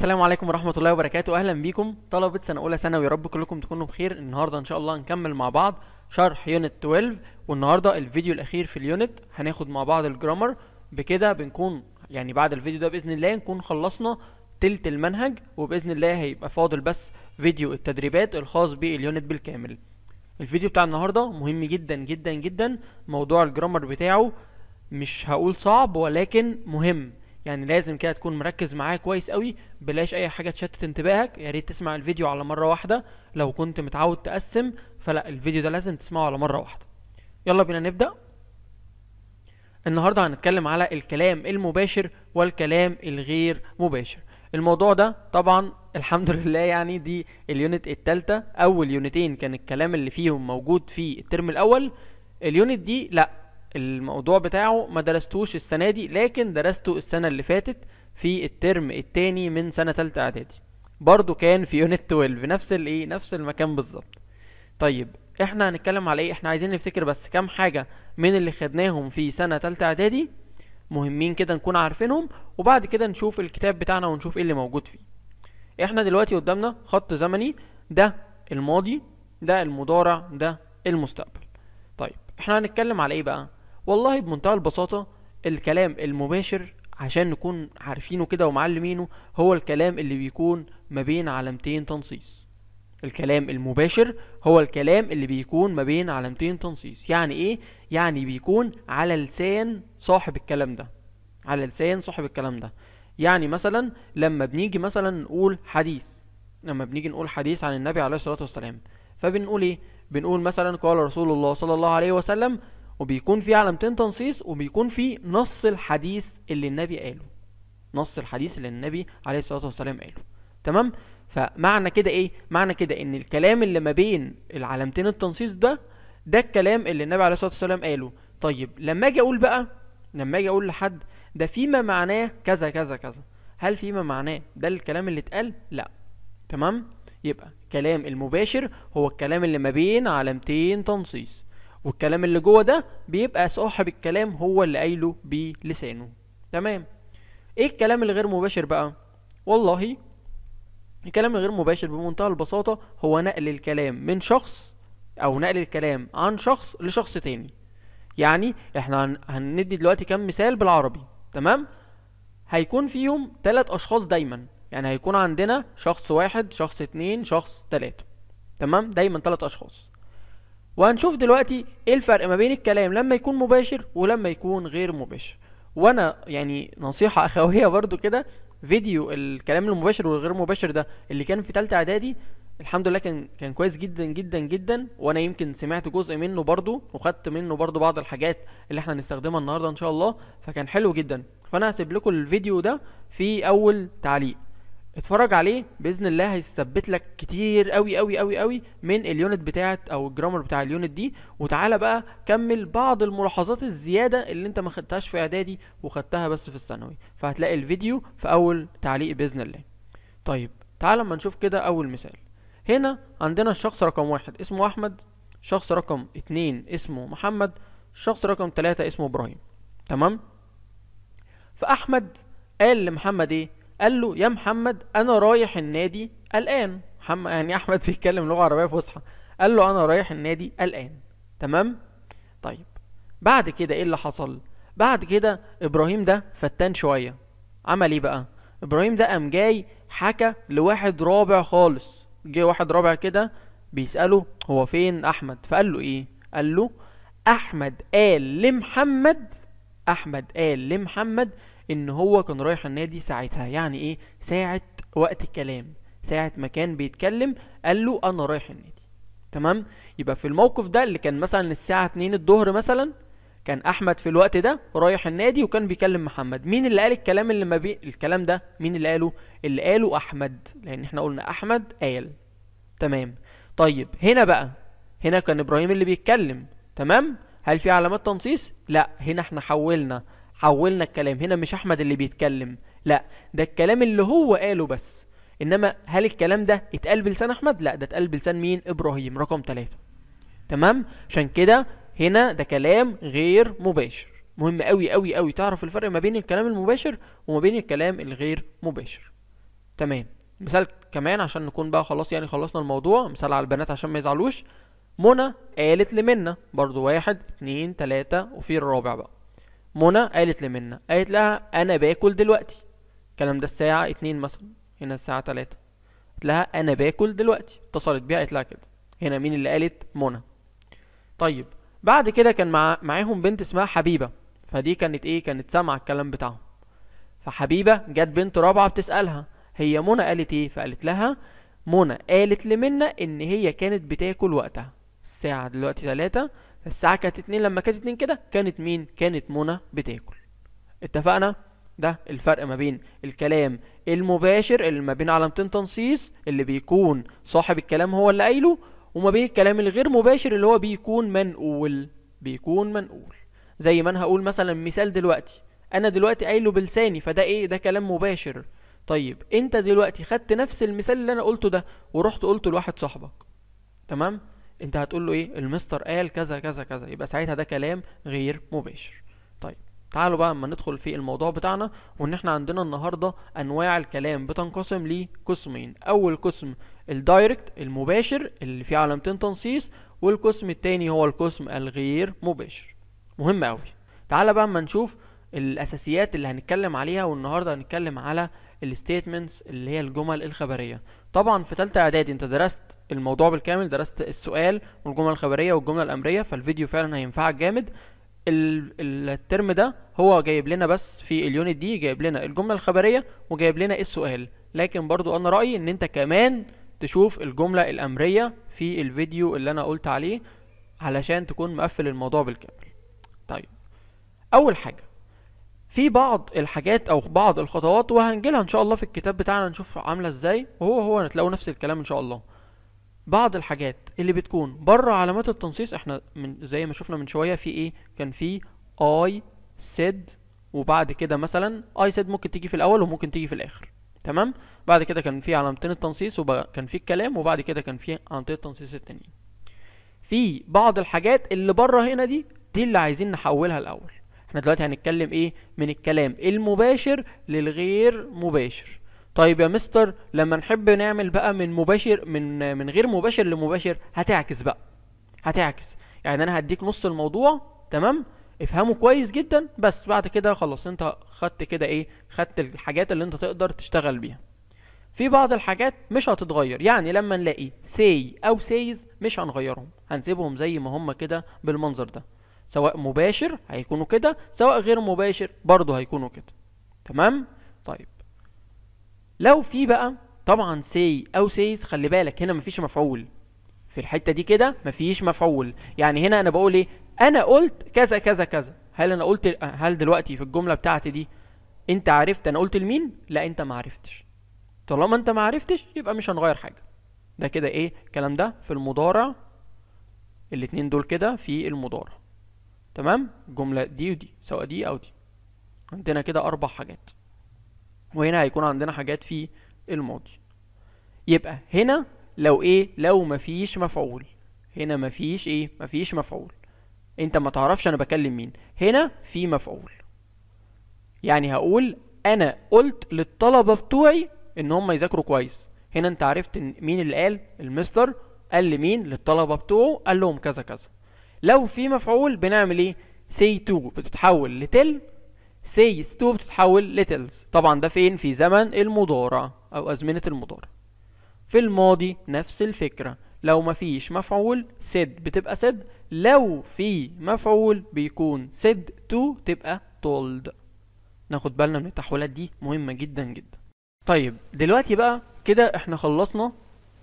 السلام عليكم ورحمه الله وبركاته اهلا بيكم طلبه سنه اولى ثانوي يا رب كلكم تكونوا بخير النهارده ان شاء الله هنكمل مع بعض شرح يونت 12 والنهارده الفيديو الاخير في اليونت هناخد مع بعض الجرامر بكده بنكون يعني بعد الفيديو ده باذن الله نكون خلصنا تلت المنهج وباذن الله هيبقى فاضل بس فيديو التدريبات الخاص باليونت بالكامل الفيديو بتاع النهارده مهم جدا جدا جدا موضوع الجرامر بتاعه مش هقول صعب ولكن مهم يعني لازم كده تكون مركز معاه كويس قوي بلاش اي حاجه تشتت انتباهك يا ريت تسمع الفيديو على مره واحده لو كنت متعود تقسم فلا الفيديو ده لازم تسمعه على مره واحده يلا بينا نبدا النهارده هنتكلم على الكلام المباشر والكلام الغير مباشر الموضوع ده طبعا الحمد لله يعني دي اليونت التالتة اول يونتين كان الكلام اللي فيهم موجود في الترم الاول اليونت دي لا الموضوع بتاعه ما درستوش السنه دي لكن درسته السنه اللي فاتت في الترم التاني من سنه تالته اعدادي برضو كان في يونت 12 نفس الايه نفس المكان بالظبط طيب احنا هنتكلم على ايه احنا عايزين نفتكر بس كام حاجه من اللي خدناهم في سنه تالته اعدادي مهمين كده نكون عارفينهم وبعد كده نشوف الكتاب بتاعنا ونشوف ايه اللي موجود فيه احنا دلوقتي قدامنا خط زمني ده الماضي ده المضارع ده المستقبل طيب احنا هنتكلم على ايه بقى والله بمنتهى البساطة الكلام المباشر عشان نكون عارفينه كده ومعلمينه هو الكلام اللي بيكون ما بين علامتين تنصيص الكلام المباشر هو الكلام اللي بيكون ما بين علامتين تنصيص يعني ايه يعني بيكون على لسان صاحب الكلام ده على لسان صاحب الكلام ده يعني مثلا لما بنيجي مثلا نقول حديث لما بنيجي نقول حديث عن النبي عليه الصلاه والسلام فبنقول ايه بنقول مثلا قال رسول الله صلى الله عليه وسلم وبيكون في علامتين تنصيص وبيكون في نص الحديث اللي النبي قاله نص الحديث اللي النبي عليه الصلاه والسلام قاله تمام فمعنى كده ايه معنى كده ان الكلام اللي ما بين العلامتين التنصيص ده ده الكلام اللي النبي عليه الصلاه والسلام قاله طيب لما اجي اقول بقى لما اجي اقول لحد ده فيما معناه كذا كذا كذا هل فيما معناه ده الكلام اللي اتقال لا تمام يبقى كلام المباشر هو الكلام اللي ما بين علامتين تنصيص والكلام اللي جوه ده بيبقى صاحب الكلام هو اللي قايله بلسانه تمام ايه الكلام الغير مباشر بقى والله الكلام الغير مباشر بمنتهى البساطة هو نقل الكلام من شخص او نقل الكلام عن شخص لشخص تاني يعني احنا هندي دلوقتي كام مثال بالعربي تمام هيكون فيهم تلات اشخاص دايما يعني هيكون عندنا شخص واحد شخص اتنين شخص تلاتة تمام دايما تلات اشخاص وهنشوف دلوقتي ايه الفرق ما بين الكلام لما يكون مباشر ولما يكون غير مباشر وانا يعني نصيحة اخوية برضو كده فيديو الكلام المباشر والغير مباشر ده اللي كان في تالتة اعدادي الحمد لله كان كان كويس جدا جدا جدا وانا يمكن سمعت جزء منه برضو وخدت منه برضو بعض الحاجات اللي احنا هنستخدمها النهارده ان شاء الله فكان حلو جدا فانا هسيب لكم الفيديو ده في اول تعليق اتفرج عليه باذن الله هيثبت لك كتير قوي قوي قوي قوي من اليونت بتاعت او الجرامر بتاع اليونت دي وتعالى بقى كمل بعض الملاحظات الزياده اللي انت ما خدتهاش في اعدادي وخدتها بس في الثانوي فهتلاقي الفيديو في اول تعليق باذن الله طيب تعالى اما نشوف كده اول مثال هنا عندنا الشخص رقم واحد اسمه احمد شخص رقم اتنين اسمه محمد الشخص رقم تلاتة اسمه ابراهيم تمام فاحمد قال لمحمد ايه قال له يا محمد انا رايح النادي الان محمد يعني احمد بيتكلم لغه عربيه فصحى قال له انا رايح النادي الان تمام طيب بعد كده ايه اللي حصل بعد كده ابراهيم ده فتان شويه عمل ايه بقى ابراهيم ده قام جاي حكى لواحد رابع خالص جه واحد رابع كده بيساله هو فين احمد فقال له ايه قال له احمد قال لمحمد احمد قال لمحمد ان هو كان رايح النادي ساعتها يعني ايه ساعه وقت الكلام ساعه ما كان بيتكلم قال له انا رايح النادي تمام يبقى في الموقف ده اللي كان مثلا الساعه 2 الظهر مثلا كان احمد في الوقت ده رايح النادي وكان بيكلم محمد مين اللي قال الكلام اللي ما بي... الكلام ده مين اللي قاله اللي قاله احمد لان احنا قلنا احمد قال تمام طيب هنا بقى هنا كان ابراهيم اللي بيتكلم تمام هل في علامات تنصيص لا هنا احنا حولنا حولنا الكلام هنا مش احمد اللي بيتكلم لا ده الكلام اللي هو قاله بس انما هل الكلام ده اتقال بلسان احمد لا ده اتقال بلسان مين ابراهيم رقم ثلاثة تمام عشان كده هنا ده كلام غير مباشر مهم قوي قوي قوي تعرف الفرق ما بين الكلام المباشر وما بين الكلام الغير مباشر تمام مثال كمان عشان نكون بقى خلاص يعني خلصنا الموضوع مثال على البنات عشان ما يزعلوش منى قالت لمنى برضو واحد اتنين تلاتة وفي الرابع بقى منى قالت لمنى قالت لها انا باكل دلوقتي الكلام ده الساعة اتنين مثلا هنا الساعة تلاتة قالت لها انا باكل دلوقتي اتصلت بيها قالت لها كده هنا مين اللي قالت منى طيب بعد كده كان مع... معاهم بنت اسمها حبيبة فدي كانت ايه كانت سامعة الكلام بتاعهم فحبيبة جت بنت رابعة بتسألها هي منى قالت ايه فقالت لها منى قالت لمنى ان هي كانت بتاكل وقتها الساعة دلوقتي تلاتة الساعة كانت اتنين لما كانت اتنين كده كانت مين؟ كانت منى بتاكل اتفقنا؟ ده الفرق ما بين الكلام المباشر اللي ما بين علامتين تنصيص اللي بيكون صاحب الكلام هو اللي قايله وما بين الكلام الغير مباشر اللي هو بيكون منقول بيكون منقول زي ما انا هقول مثلا مثال دلوقتي انا دلوقتي قايله بلساني فده ايه ده كلام مباشر طيب انت دلوقتي خدت نفس المثال اللي انا قلته ده ورحت قلته لواحد صاحبك تمام انت هتقول له ايه المستر قال كذا كذا كذا يبقى ساعتها ده كلام غير مباشر طيب تعالوا بقى اما ندخل في الموضوع بتاعنا وان احنا عندنا النهارده انواع الكلام بتنقسم لقسمين اول قسم الدايركت المباشر اللي فيه علامتين تنصيص والقسم التاني هو القسم الغير مباشر مهم قوي تعالى بقى اما نشوف الاساسيات اللي هنتكلم عليها والنهارده هنتكلم على الستيتمنتس اللي هي الجمل الخبريه طبعا في ثالثه اعدادي انت درست الموضوع بالكامل درست السؤال والجمله الخبريه والجمله الامريه فالفيديو فعلا هينفعك جامد الترم ده هو جايب لنا بس في اليونت دي جايب لنا الجمله الخبريه وجايب لنا السؤال لكن برضو انا رايي ان انت كمان تشوف الجمله الامريه في الفيديو اللي انا قلت عليه علشان تكون مقفل الموضوع بالكامل طيب اول حاجه في بعض الحاجات او بعض الخطوات وهنجيلها ان شاء الله في الكتاب بتاعنا نشوف عامله ازاي وهو هو هتلاقوا نفس الكلام ان شاء الله بعض الحاجات اللي بتكون بره علامات التنصيص احنا من زي ما شفنا من شويه في ايه كان في اي سيد وبعد كده مثلا اي سيد ممكن تيجي في الاول وممكن تيجي في الاخر تمام بعد كده كان في علامتين التنصيص وكان في الكلام وبعد كده كان في علامتين التنصيص التانيين في بعض الحاجات اللي بره هنا دي دي اللي عايزين نحولها الاول احنا دلوقتي هنتكلم ايه من الكلام المباشر للغير مباشر طيب يا مستر لما نحب نعمل بقى من مباشر من من غير مباشر لمباشر هتعكس بقى هتعكس يعني انا هديك نص الموضوع تمام افهمه كويس جدا بس بعد كده خلاص انت خدت كده ايه خدت الحاجات اللي انت تقدر تشتغل بيها في بعض الحاجات مش هتتغير يعني لما نلاقي سي او سيز مش هنغيرهم هنسيبهم زي ما هم كده بالمنظر ده سواء مباشر هيكونوا كده سواء غير مباشر برضو هيكونوا كده تمام طيب لو في بقى طبعا سي او سيز خلي بالك هنا مفيش مفعول في الحته دي كده مفيش مفعول يعني هنا انا بقول ايه انا قلت كذا كذا كذا هل انا قلت هل دلوقتي في الجمله بتاعتي دي انت عرفت انا قلت لمين لا انت ما عرفتش طالما انت ما عرفتش يبقى مش هنغير حاجه ده كده ايه الكلام ده في المضارع الاتنين دول كده في المضارع تمام الجمله دي ودي سواء دي او دي عندنا كده اربع حاجات وهنا هيكون عندنا حاجات في الماضي يبقى هنا لو ايه لو مفيش مفعول هنا مفيش ايه مفيش مفعول انت ما تعرفش انا بكلم مين هنا في مفعول يعني هقول انا قلت للطلبه بتوعي ان هم يذاكروا كويس هنا انت عرفت إن مين اللي قال المستر قال لمين للطلبه بتوعه قال لهم كذا كذا لو في مفعول بنعمل ايه سي تو بتتحول لتل سيز تو بتتحول لتلز طبعا ده فين في زمن المضارع او ازمنة المضارع في الماضي نفس الفكرة لو مفيش مفعول سد بتبقى سد لو في مفعول بيكون سد تو تبقى تولد ناخد بالنا من التحولات دي مهمة جدا جدا طيب دلوقتي بقى كده احنا خلصنا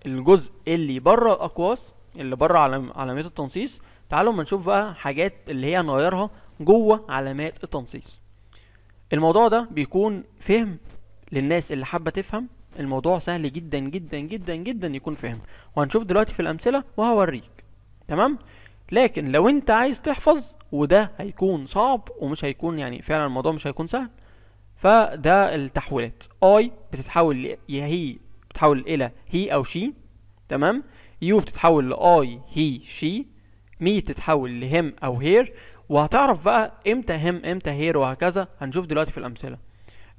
الجزء اللي بره الاقواس اللي بره علم علامات التنصيص تعالوا ما نشوف بقى حاجات اللي هي هنغيرها جوه علامات التنصيص الموضوع ده بيكون فهم للناس اللي حابه تفهم الموضوع سهل جدا جدا جدا جدا يكون فهم وهنشوف دلوقتي في الامثله وهوريك تمام لكن لو انت عايز تحفظ وده هيكون صعب ومش هيكون يعني فعلا الموضوع مش هيكون سهل فده التحويلات اي بتتحول يا هي بتتحول الى هي او شي تمام يو بتتحول لاي هي شي مي بتتحول لهم او هير وهتعرف بقى امتى هم امتى هير وهكذا هنشوف دلوقتي في الامثله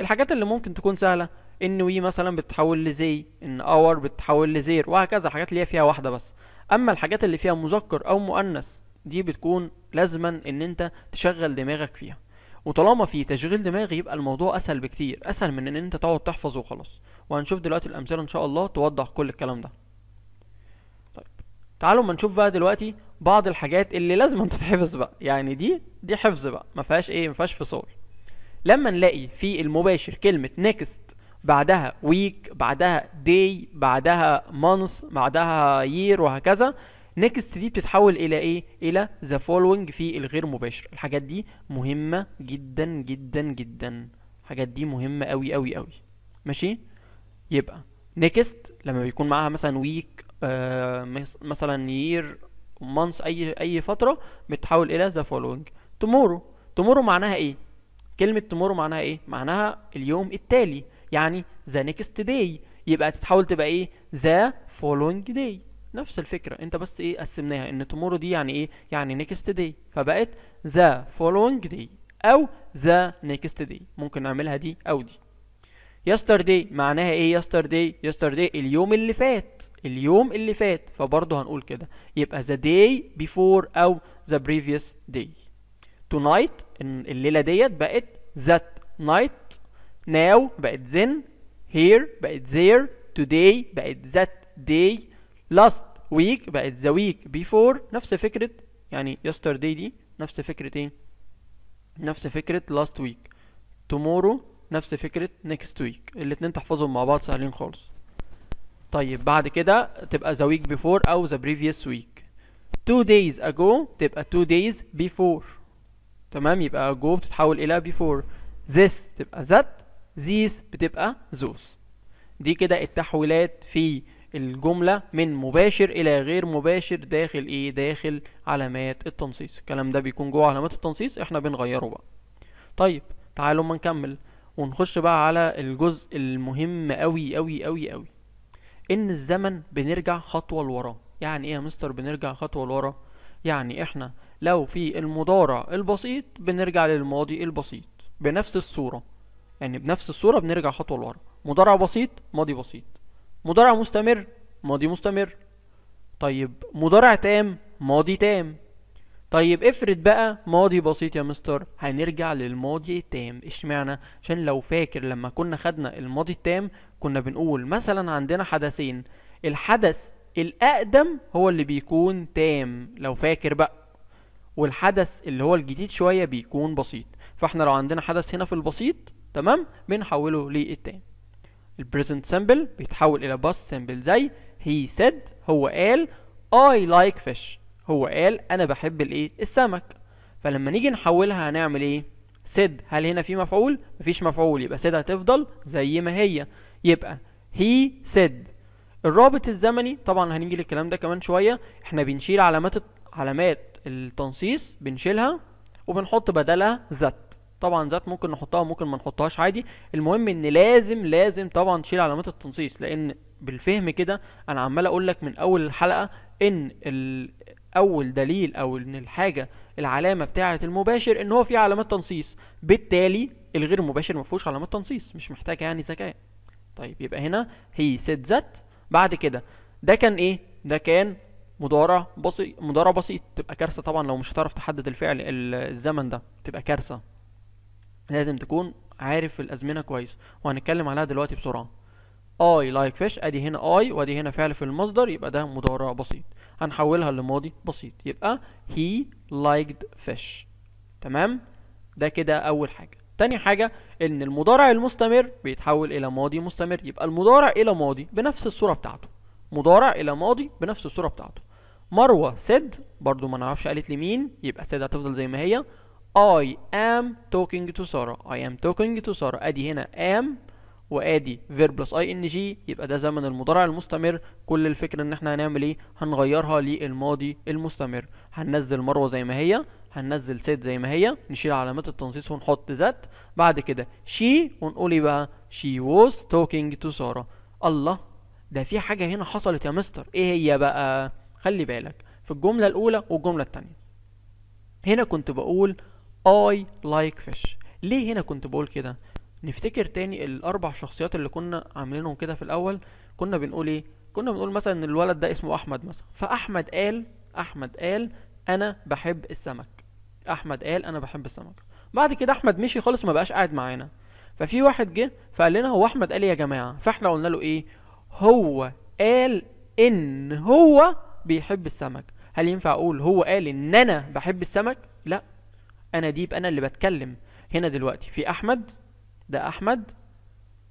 الحاجات اللي ممكن تكون سهله ان وي مثلا بتتحول لزي ان اور بتتحول لزير وهكذا الحاجات اللي هي فيها واحده بس اما الحاجات اللي فيها مذكر او مؤنث دي بتكون لازما ان انت تشغل دماغك فيها وطالما في تشغيل دماغ يبقى الموضوع اسهل بكتير اسهل من ان انت تقعد تحفظ وخلاص وهنشوف دلوقتي الامثله ان شاء الله توضح كل الكلام ده تعالوا ما نشوف بقى دلوقتي بعض الحاجات اللي لازم تتحفظ بقى يعني دي دي حفظ بقى ما فيهاش ايه ما فيهاش فصول لما نلاقي في المباشر كلمة نيكست بعدها ويك بعدها داي بعدها مانث بعدها يير وهكذا نيكست دي بتتحول الى ايه الى ذا فولوينج في الغير مباشر الحاجات دي مهمة جدا جدا جدا الحاجات دي مهمة قوي قوي قوي ماشي يبقى نيكست لما بيكون معاها مثلا ويك آه، مثلا يير مانس اي اي فتره بتتحول الى the following tomorrow tomorrow معناها ايه كلمه tomorrow معناها ايه معناها اليوم التالي يعني the next day يبقى تتحول تبقى ايه the following day نفس الفكره انت بس ايه قسمناها ان tomorrow دي يعني ايه يعني next day فبقت the following day او the next day ممكن نعملها دي او دي يسترداي معناها ايه يسترداي يسترداي اليوم اللي فات اليوم اللي فات فبرضه هنقول كده يبقى ذا داي بيفور او ذا بريفيوس داي تونايت الليله ديت بقت ذات نايت ناو بقت زين هير بقت زير توداي بقت ذات داي لاست ويك بقت ذا ويك بيفور نفس فكره يعني يسترداي دي نفس فكره ايه نفس فكره لاست ويك تومورو نفس فكرة next week الاتنين تحفظهم مع بعض سهلين خالص طيب بعد كده تبقى the week before أو the previous week two days ago تبقى two days before تمام يبقى ago بتتحول إلى before this تبقى that these بتبقى those دي كده التحويلات في الجملة من مباشر إلى غير مباشر داخل إيه داخل علامات التنصيص الكلام ده بيكون جوه علامات التنصيص إحنا بنغيره بقى طيب تعالوا ما نكمل ونخش بقى على الجزء المهم قوي قوي قوي قوي ان الزمن بنرجع خطوه لورا يعني ايه يا مستر بنرجع خطوه لورا يعني احنا لو في المضارع البسيط بنرجع للماضي البسيط بنفس الصوره يعني بنفس الصوره بنرجع خطوه لورا مضارع بسيط ماضي بسيط مضارع مستمر ماضي مستمر طيب مضارع تام ماضي تام طيب افرض بقى ماضي بسيط يا مستر هنرجع للماضي التام اشمعنى عشان لو فاكر لما كنا خدنا الماضي التام كنا بنقول مثلا عندنا حدثين الحدث الاقدم هو اللي بيكون تام لو فاكر بقى والحدث اللي هو الجديد شويه بيكون بسيط فاحنا لو عندنا حدث هنا في البسيط تمام بنحوله للتام البريزنت سامبل بيتحول الى باست سامبل زي هي said هو قال I like fish هو قال انا بحب الايه السمك فلما نيجي نحولها هنعمل ايه سد هل هنا في مفعول مفيش مفعول يبقى سد هتفضل زي ما هي يبقى هي سد الرابط الزمني طبعا هنيجي للكلام ده كمان شويه احنا بنشيل علامات علامات التنصيص بنشيلها وبنحط بدلها ذات طبعا ذات ممكن نحطها ممكن ما نحطهاش عادي المهم ان لازم لازم طبعا تشيل علامات التنصيص لان بالفهم كده انا عمال اقول لك من اول الحلقه ان اول دليل او ان الحاجه العلامه بتاعه المباشر ان هو فيه علامات تنصيص بالتالي الغير مباشر ما فيهوش علامات تنصيص مش محتاج يعني ذكاء طيب يبقى هنا هي سيت ذات بعد كده ده كان ايه ده كان مضارع بسيط مضارع بسيط تبقى كارثه طبعا لو مش هتعرف تحدد الفعل الزمن ده تبقى كارثه لازم تكون عارف الازمنه كويس وهنتكلم عليها دلوقتي بسرعه اي لايك فيش ادي هنا اي وادي هنا فعل في المصدر يبقى ده مضارع بسيط هنحولها لماضي بسيط يبقى he liked fish تمام ده كده اول حاجه تاني حاجه ان المضارع المستمر بيتحول الى ماضي مستمر يبقى المضارع الى ماضي بنفس الصوره بتاعته مضارع الى ماضي بنفس الصوره بتاعته مروه said برضو ما نعرفش قالت لمين يبقى said هتفضل زي ما هي I am talking to Sarah I am talking to Sarah ادي هنا am وادي فير بلس اي ان جي يبقى ده زمن المضارع المستمر كل الفكره ان احنا هنعمل ايه هنغيرها للماضي المستمر هننزل مروه زي ما هي هننزل ست زي ما هي نشيل علامات التنصيص ونحط ذات بعد كده شي ونقول ايه بقى شي ووز توكينج تو ساره الله ده في حاجه هنا حصلت يا مستر ايه هي بقى خلي بالك في الجمله الاولى والجمله الثانيه هنا كنت بقول اي لايك فيش ليه هنا كنت بقول كده نفتكر تاني الاربع شخصيات اللي كنا عاملينهم كده في الاول كنا بنقول ايه كنا بنقول مثلا ان الولد ده اسمه احمد مثلا فاحمد قال احمد قال انا بحب السمك احمد قال انا بحب السمك بعد كده احمد مشي خالص ما بقاش قاعد معانا ففي واحد جه فقال لنا هو احمد قال إيه يا جماعه فاحنا قلنا له ايه هو قال ان هو بيحب السمك هل ينفع اقول هو قال ان انا بحب السمك لا انا ديب انا اللي بتكلم هنا دلوقتي في احمد ده احمد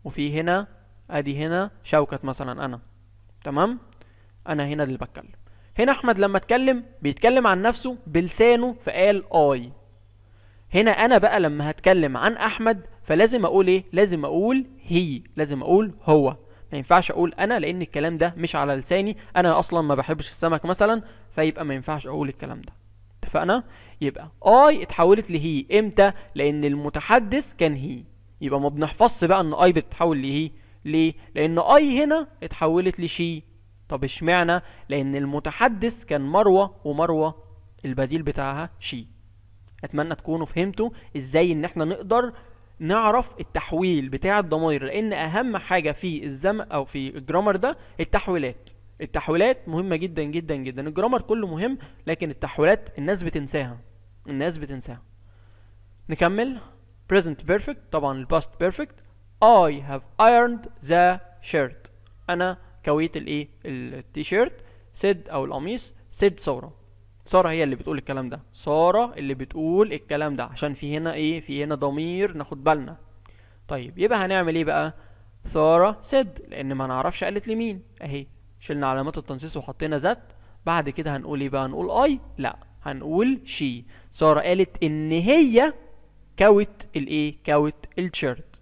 وفي هنا ادي هنا شوكت مثلا انا تمام انا هنا اللي بتكلم هنا احمد لما اتكلم بيتكلم عن نفسه بلسانه فقال اي هنا انا بقى لما هتكلم عن احمد فلازم اقول ايه لازم اقول هي لازم اقول هو ما ينفعش اقول انا لان الكلام ده مش على لساني انا اصلا ما بحبش السمك مثلا فيبقى ما ينفعش اقول الكلام ده اتفقنا يبقى اي اتحولت لهي امتى لان المتحدث كان هي يبقى ما بنحفظش بقى ان اي بتتحول لهي ليه لان اي هنا اتحولت لشي طب اشمعنى لان المتحدث كان مروه ومروه البديل بتاعها شي اتمنى تكونوا فهمتوا ازاي ان احنا نقدر نعرف التحويل بتاع الضمائر لان اهم حاجه في الزم او في الجرامر ده التحويلات التحويلات مهمه جدا جدا جدا الجرامر كله مهم لكن التحويلات الناس بتنساها الناس بتنساها نكمل present perfect طبعا الباست perfect I have ironed the shirt أنا كويت الإيه التيشيرت سيد أو القميص سيد سارة سارة هي اللي بتقول الكلام ده سارة اللي بتقول الكلام ده عشان في هنا إيه في هنا ضمير ناخد بالنا طيب يبقى هنعمل إيه بقى سارة سيد لأن ما نعرفش قالت لمين أهي شلنا علامات التنصيص وحطينا ذات بعد كده هنقول ايه بقى هنقول اي لا هنقول شي ساره قالت ان هي كوت الايه كوت التيشيرت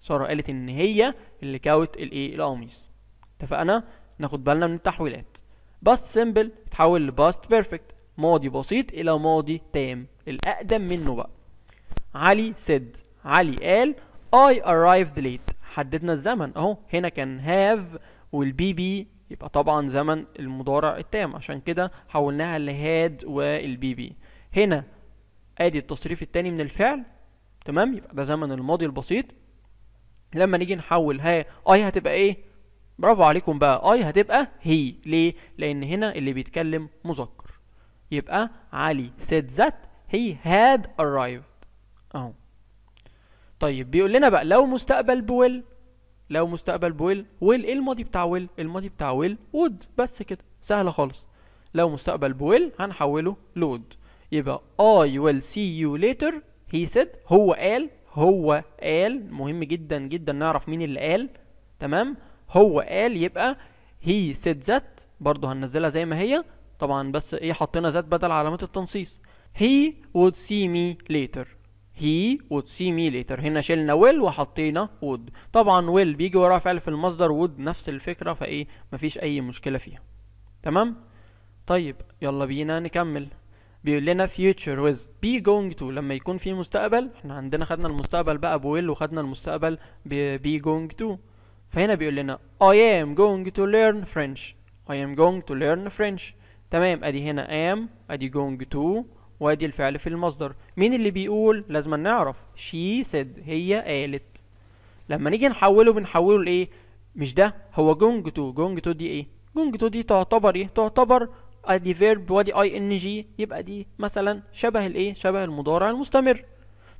ساره قالت ان هي اللي كوت الايه القميص اتفقنا ناخد بالنا من التحويلات باست سيمبل اتحول لباست بيرفكت ماضي بسيط الى ماضي تام الاقدم منه بقى علي سيد علي قال اي arrived ليت حددنا الزمن اهو هنا كان هاف والبي بي يبقى طبعا زمن المضارع التام عشان كده حولناها لهاد والبي بي هنا ادي التصريف التاني من الفعل تمام يبقى ده زمن الماضي البسيط لما نيجي نحول ها اي هتبقى ايه برافو عليكم بقى اي هتبقى هي ليه لان هنا اللي بيتكلم مذكر يبقى علي said that he had arrived اهو طيب بيقول لنا بقى لو مستقبل بويل لو مستقبل بويل ويل ايه الماضي بتاع ويل الماضي بتاع ويل وود بس كده سهله خالص لو مستقبل بويل هنحوله لود يبقى I will see you later he said هو قال هو قال مهم جدا جدا نعرف مين اللي قال تمام هو قال يبقى he said that برضه هننزلها زي ما هي طبعا بس ايه حطينا ذات بدل علامة التنصيص he would see me later he would see me later هنا شلنا will وحطينا would طبعا will بيجي وراه فعل في المصدر would نفس الفكرة فايه مفيش اي مشكلة فيها تمام طيب يلا بينا نكمل بيقول لنا future with be going to لما يكون في مستقبل احنا عندنا خدنا المستقبل بقى بويل وخدنا المستقبل ب be going to فهنا بيقول لنا I am going to learn French I am going to learn French تمام ادي هنا am ادي going to وادي الفعل في المصدر مين اللي بيقول لازم نعرف she said هي قالت لما نيجي نحوله بنحوله لايه مش ده هو جونج تو جونج تو دي ايه جونج تو دي تعتبر ايه تعتبر ادي فيرب وادي اي ان جي يبقى دي مثلا شبه الايه شبه المضارع المستمر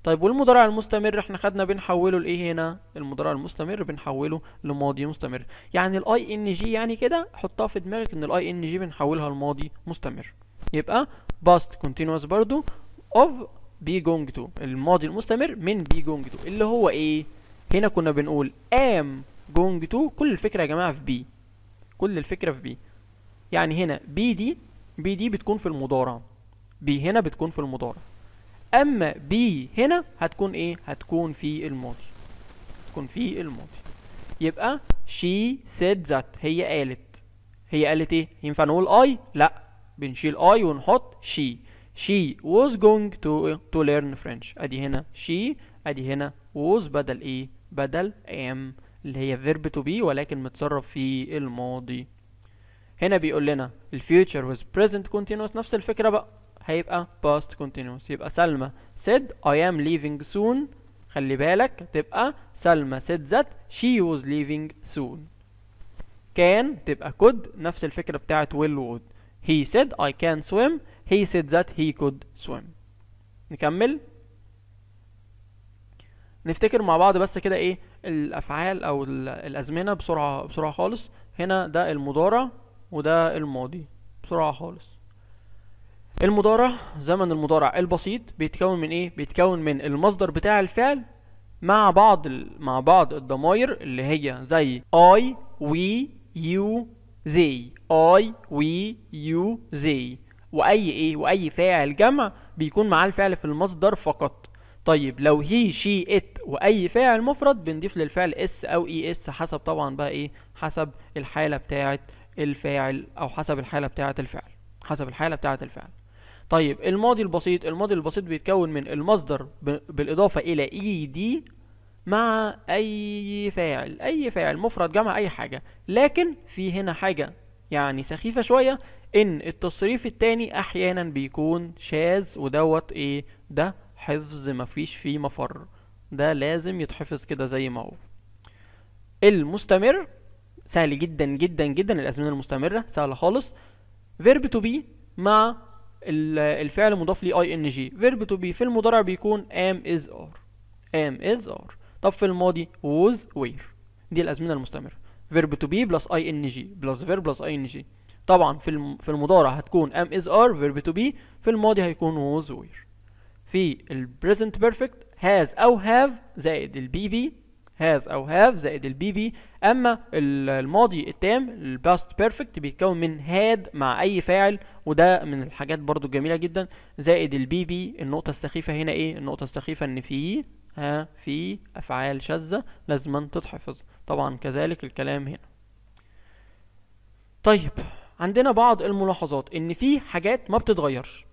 طيب والمضارع المستمر احنا خدنا بنحوله لايه هنا المضارع المستمر بنحوله لماضي مستمر يعني الاي ان جي يعني كده حطها في دماغك ان الاي ان جي بنحولها لماضي مستمر يبقى باست كونتينوس برضو اوف بي جونج تو الماضي المستمر من بي جونج تو اللي هو ايه هنا كنا بنقول ام جونج تو كل الفكره يا جماعه في بي كل الفكره في بي يعني هنا بي دي بي دي بتكون في المضارع بي هنا بتكون في المضارع اما بي هنا هتكون ايه هتكون في الماضي هتكون في الماضي يبقى she said that هي قالت هي قالت ايه ينفع نقول اي لا بنشيل اي ونحط she she was going to تو learn French ادي هنا she ادي هنا was بدل ايه بدل ام اللي هي verb to be ولكن متصرف في الماضي هنا بيقول لنا future with present continuous نفس الفكرة بقى هيبقى past continuous يبقى سلمى said I am leaving soon خلي بالك تبقى سلمى said that she was leaving soon كان تبقى could نفس الفكرة بتاعت will would he said I can swim he said that he could swim نكمل نفتكر مع بعض بس كده ايه الافعال او الازمنه بسرعه بسرعه خالص هنا ده المضارع وده الماضي بسرعة خالص المضارع زمن المضارع البسيط بيتكون من ايه بيتكون من المصدر بتاع الفعل مع بعض مع بعض الضماير اللي هي زي I we you they I we you they واي ايه واي فاعل جمع بيكون معاه الفعل في المصدر فقط طيب لو هي شي ات واي فاعل مفرد بنضيف للفعل اس او اي e اس حسب طبعا بقى ايه حسب الحاله بتاعه الفاعل او حسب الحاله بتاعه الفعل حسب الحاله بتاعه الفعل طيب الماضي البسيط الماضي البسيط بيتكون من المصدر بالاضافه الى اي e دي مع اي فاعل اي فاعل مفرد جمع اي حاجه لكن في هنا حاجه يعني سخيفه شويه ان التصريف التاني احيانا بيكون شاذ ودوت ايه ده حفظ مفيش فيه مفر ده لازم يتحفظ كده زي ما هو المستمر سهل جدا جدا جدا الازمنه المستمره سهله خالص فيرب تو بي مع الفعل المضاف ليه اي ان جي فيرب تو بي في المضارع بيكون ام از ار ام از ار طب في الماضي ووز وير دي الازمنه المستمره فيرب تو بي بلس اي ان جي بلس فيرب بلس اي ان جي طبعا في في المضارع هتكون ام از ار فيرب تو بي في الماضي هيكون ووز وير في البريزنت بيرفكت هاز او هاف زائد البي بي هاز او هاف زائد البي بي اما الماضي التام الباست بيرفكت بيتكون من هاد مع اي فاعل وده من الحاجات برضو الجميله جدا زائد البي بي النقطه السخيفه هنا ايه النقطه السخيفه ان في ها في افعال شاذه لازما تتحفظ طبعا كذلك الكلام هنا طيب عندنا بعض الملاحظات ان في حاجات ما بتتغيرش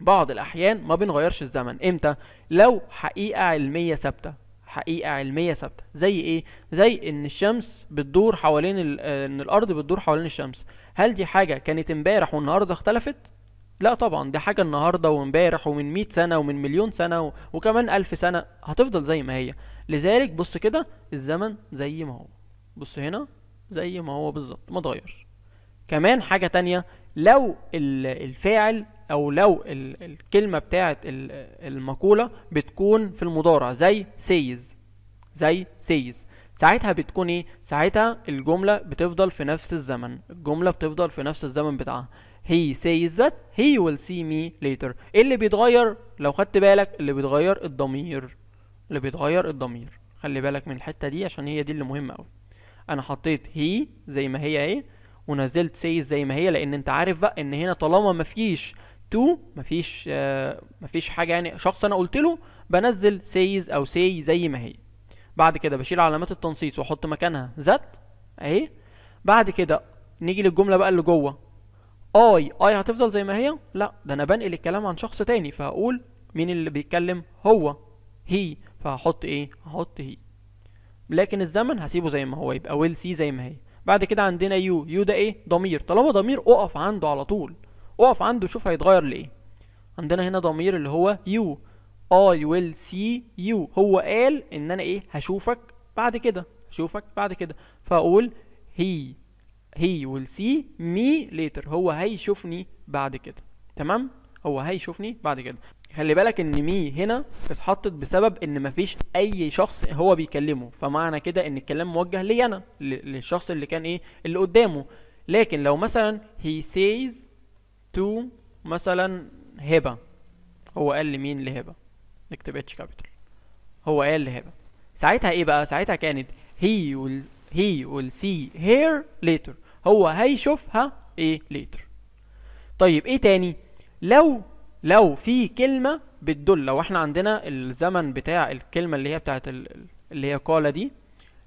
بعض الاحيان ما بنغيرش الزمن امتى لو حقيقه علميه ثابته حقيقة علمية ثابتة زي ايه زي ان الشمس بتدور حوالين آه، ان الارض بتدور حوالين الشمس هل دي حاجة كانت امبارح والنهاردة اختلفت لا طبعا دي حاجة النهاردة وامبارح ومن مئة سنة ومن مليون سنة وكمان ألف سنة هتفضل زي ما هي لذلك بص كده الزمن زي ما هو بص هنا زي ما هو بالظبط ما اتغيرش كمان حاجة تانية لو الفاعل او لو الكلمه بتاعه المقوله بتكون في المضارع زي سيز زي سيز ساعتها بتكون ايه ساعتها الجمله بتفضل في نفس الزمن الجمله بتفضل في نفس الزمن بتاعها هي سيز ذات هي ويل سي مي ليتر ايه اللي بيتغير لو خدت بالك اللي بيتغير الضمير اللي بيتغير الضمير خلي بالك من الحته دي عشان هي دي اللي مهمه قوي انا حطيت هي زي ما هي ايه ونزلت سيز زي ما هي لان انت عارف بقى ان هنا طالما مفيش تو مفيش آه مفيش حاجه يعني شخص انا قلت له بنزل سيز او سي زي ما هي بعد كده بشيل علامات التنصيص واحط مكانها ذات اهي بعد كده نيجي للجمله بقى اللي جوه اي اي هتفضل زي ما هي لا ده انا بنقل الكلام عن شخص تاني فهقول مين اللي بيتكلم هو هي فهحط ايه هحط هي لكن الزمن هسيبه زي ما هو يبقى ويل سي زي ما هي بعد كده عندنا يو يو ده ايه ضمير طالما ضمير اقف عنده على طول اقف عنده شوف هيتغير لايه عندنا هنا ضمير اللي هو يو اي ويل سي يو هو قال ان انا ايه هشوفك بعد كده هشوفك بعد كده فاقول هي هي ويل سي مي ليتر هو هيشوفني بعد كده تمام هو هيشوفني بعد كده خلي بالك ان مي هنا اتحطت بسبب ان مفيش اي شخص هو بيكلمه فمعنى كده ان الكلام موجه لي انا للشخص اللي كان ايه اللي قدامه لكن لو مثلا هي سيز تو مثلا هبة هو قال لمين لهبة نكتب اتش كابيتال هو قال لهبة ساعتها ايه بقى ساعتها كانت هي ويل هي ويل سي هير ليتر هو هيشوفها ايه ليتر طيب ايه تاني لو لو في كلمة بتدل لو احنا عندنا الزمن بتاع الكلمة اللي هي بتاعت اللي هي كولا دي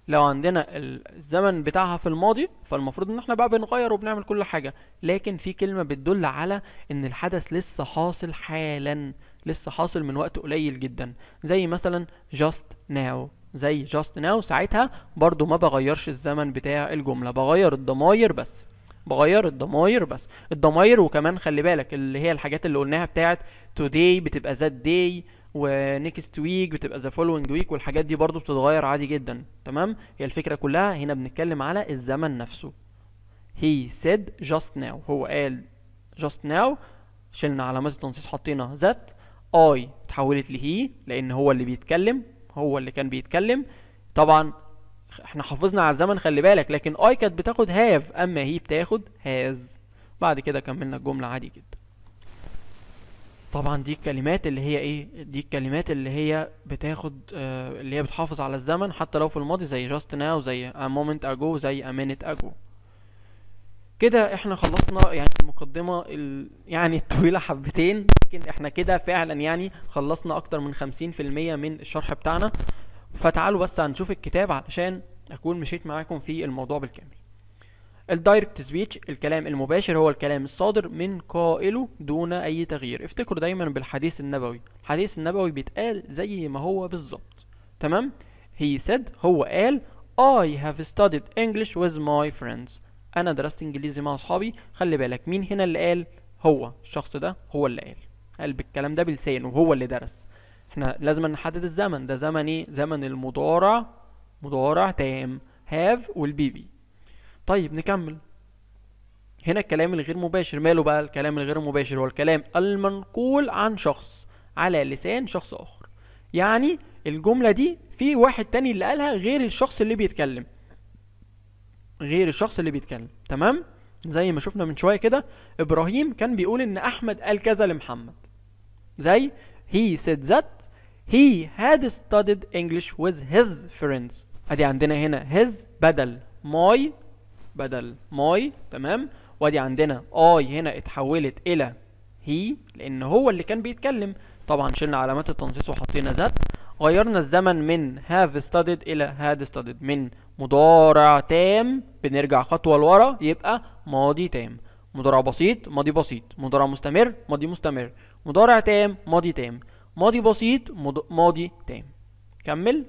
لو عندنا الزمن بتاعها في الماضي فالمفروض ان احنا بقى بنغير وبنعمل كل حاجه لكن في كلمه بتدل على ان الحدث لسه حاصل حالا لسه حاصل من وقت قليل جدا زي مثلا just now زي just now ساعتها برضو ما بغيرش الزمن بتاع الجمله بغير الضماير بس بغير الضماير بس الضماير وكمان خلي بالك اللي هي الحاجات اللي قلناها بتاعت today بتبقى ذات day ونيكست ويك بتبقى ذا فولوينج ويك والحاجات دي برضو بتتغير عادي جدا تمام هي الفكره كلها هنا بنتكلم على الزمن نفسه he said just now هو قال just now شلنا علامات التنصيص حطينا ذات اي اتحولت لهي لان هو اللي بيتكلم هو اللي كان بيتكلم طبعا احنا حافظنا على الزمن خلي بالك لكن اي كانت بتاخد هاف اما هي بتاخد هاز بعد كده كملنا الجمله عادي جدا طبعا دي الكلمات اللي هي ايه دي الكلمات اللي هي بتاخد آه اللي هي بتحافظ على الزمن حتى لو في الماضي زي just now زي a moment ago زي a minute ago كده احنا خلصنا يعني المقدمة يعني الطويلة حبتين لكن احنا كده فعلا يعني خلصنا اكتر من خمسين في المية من الشرح بتاعنا فتعالوا بس هنشوف الكتاب علشان اكون مشيت معاكم في الموضوع بالكامل الدايركت سبيتش الكلام المباشر هو الكلام الصادر من قائله دون اي تغيير افتكروا دايما بالحديث النبوي الحديث النبوي بيتقال زي ما هو بالظبط تمام هي سيد هو قال I have studied English with my friends انا درست انجليزي مع اصحابي خلي بالك مين هنا اللي قال هو الشخص ده هو اللي قال قال بالكلام ده بلسانه وهو اللي درس احنا لازم نحدد الزمن ده زمن ايه زمن المضارع مضارع تام have والبيبي طيب نكمل هنا الكلام الغير مباشر ماله بقى الكلام الغير مباشر هو الكلام المنقول عن شخص على لسان شخص اخر يعني الجمله دي في واحد تاني اللي قالها غير الشخص اللي بيتكلم غير الشخص اللي بيتكلم تمام زي ما شفنا من شويه كده ابراهيم كان بيقول ان احمد قال كذا لمحمد زي he said that he had studied English with his friends ادي عندنا هنا his بدل my بدل ماي تمام وادي عندنا اي هنا اتحولت الى هي لان هو اللي كان بيتكلم طبعا شلنا علامات التنصيص وحطينا ذات غيرنا الزمن من هاف ستاديد الى هاد ستاديد من مضارع تام بنرجع خطوه لورا يبقى ماضي تام مضارع بسيط ماضي بسيط مضارع مستمر ماضي مستمر مضارع تام ماضي تام ماضي بسيط ماضي تام كمل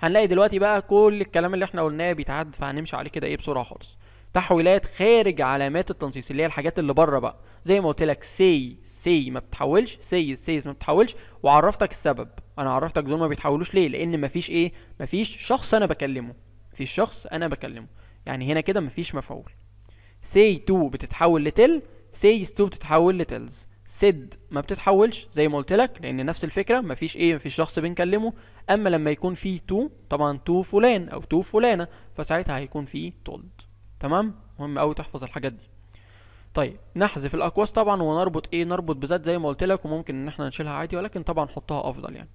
هنلاقي دلوقتي بقى كل الكلام اللي احنا قلناه بيتعد فهنمشي عليه كده ايه بسرعه خالص تحويلات خارج علامات التنصيص اللي هي الحاجات اللي بره بقى زي ما قلت لك سي سي ما بتتحولش سي سيز ما بتتحولش وعرفتك السبب انا عرفتك دول ما بيتحولوش ليه لان مفيش ايه مفيش شخص انا بكلمه مفيش شخص انا بكلمه يعني هنا كده مفيش مفعول سي تو بتتحول لتل سيز تو بتتحول لتلز سد ما بتتحولش زي ما قلت لك لان نفس الفكره مفيش ايه مفيش شخص بنكلمه اما لما يكون في تو طبعا تو فلان او تو فلانه فساعتها هيكون في تولد تمام مهم قوي تحفظ الحاجات دي طيب نحذف الاقواس طبعا ونربط ايه نربط بذات زي ما قلت لك وممكن ان احنا نشيلها عادي ولكن طبعا حطها افضل يعني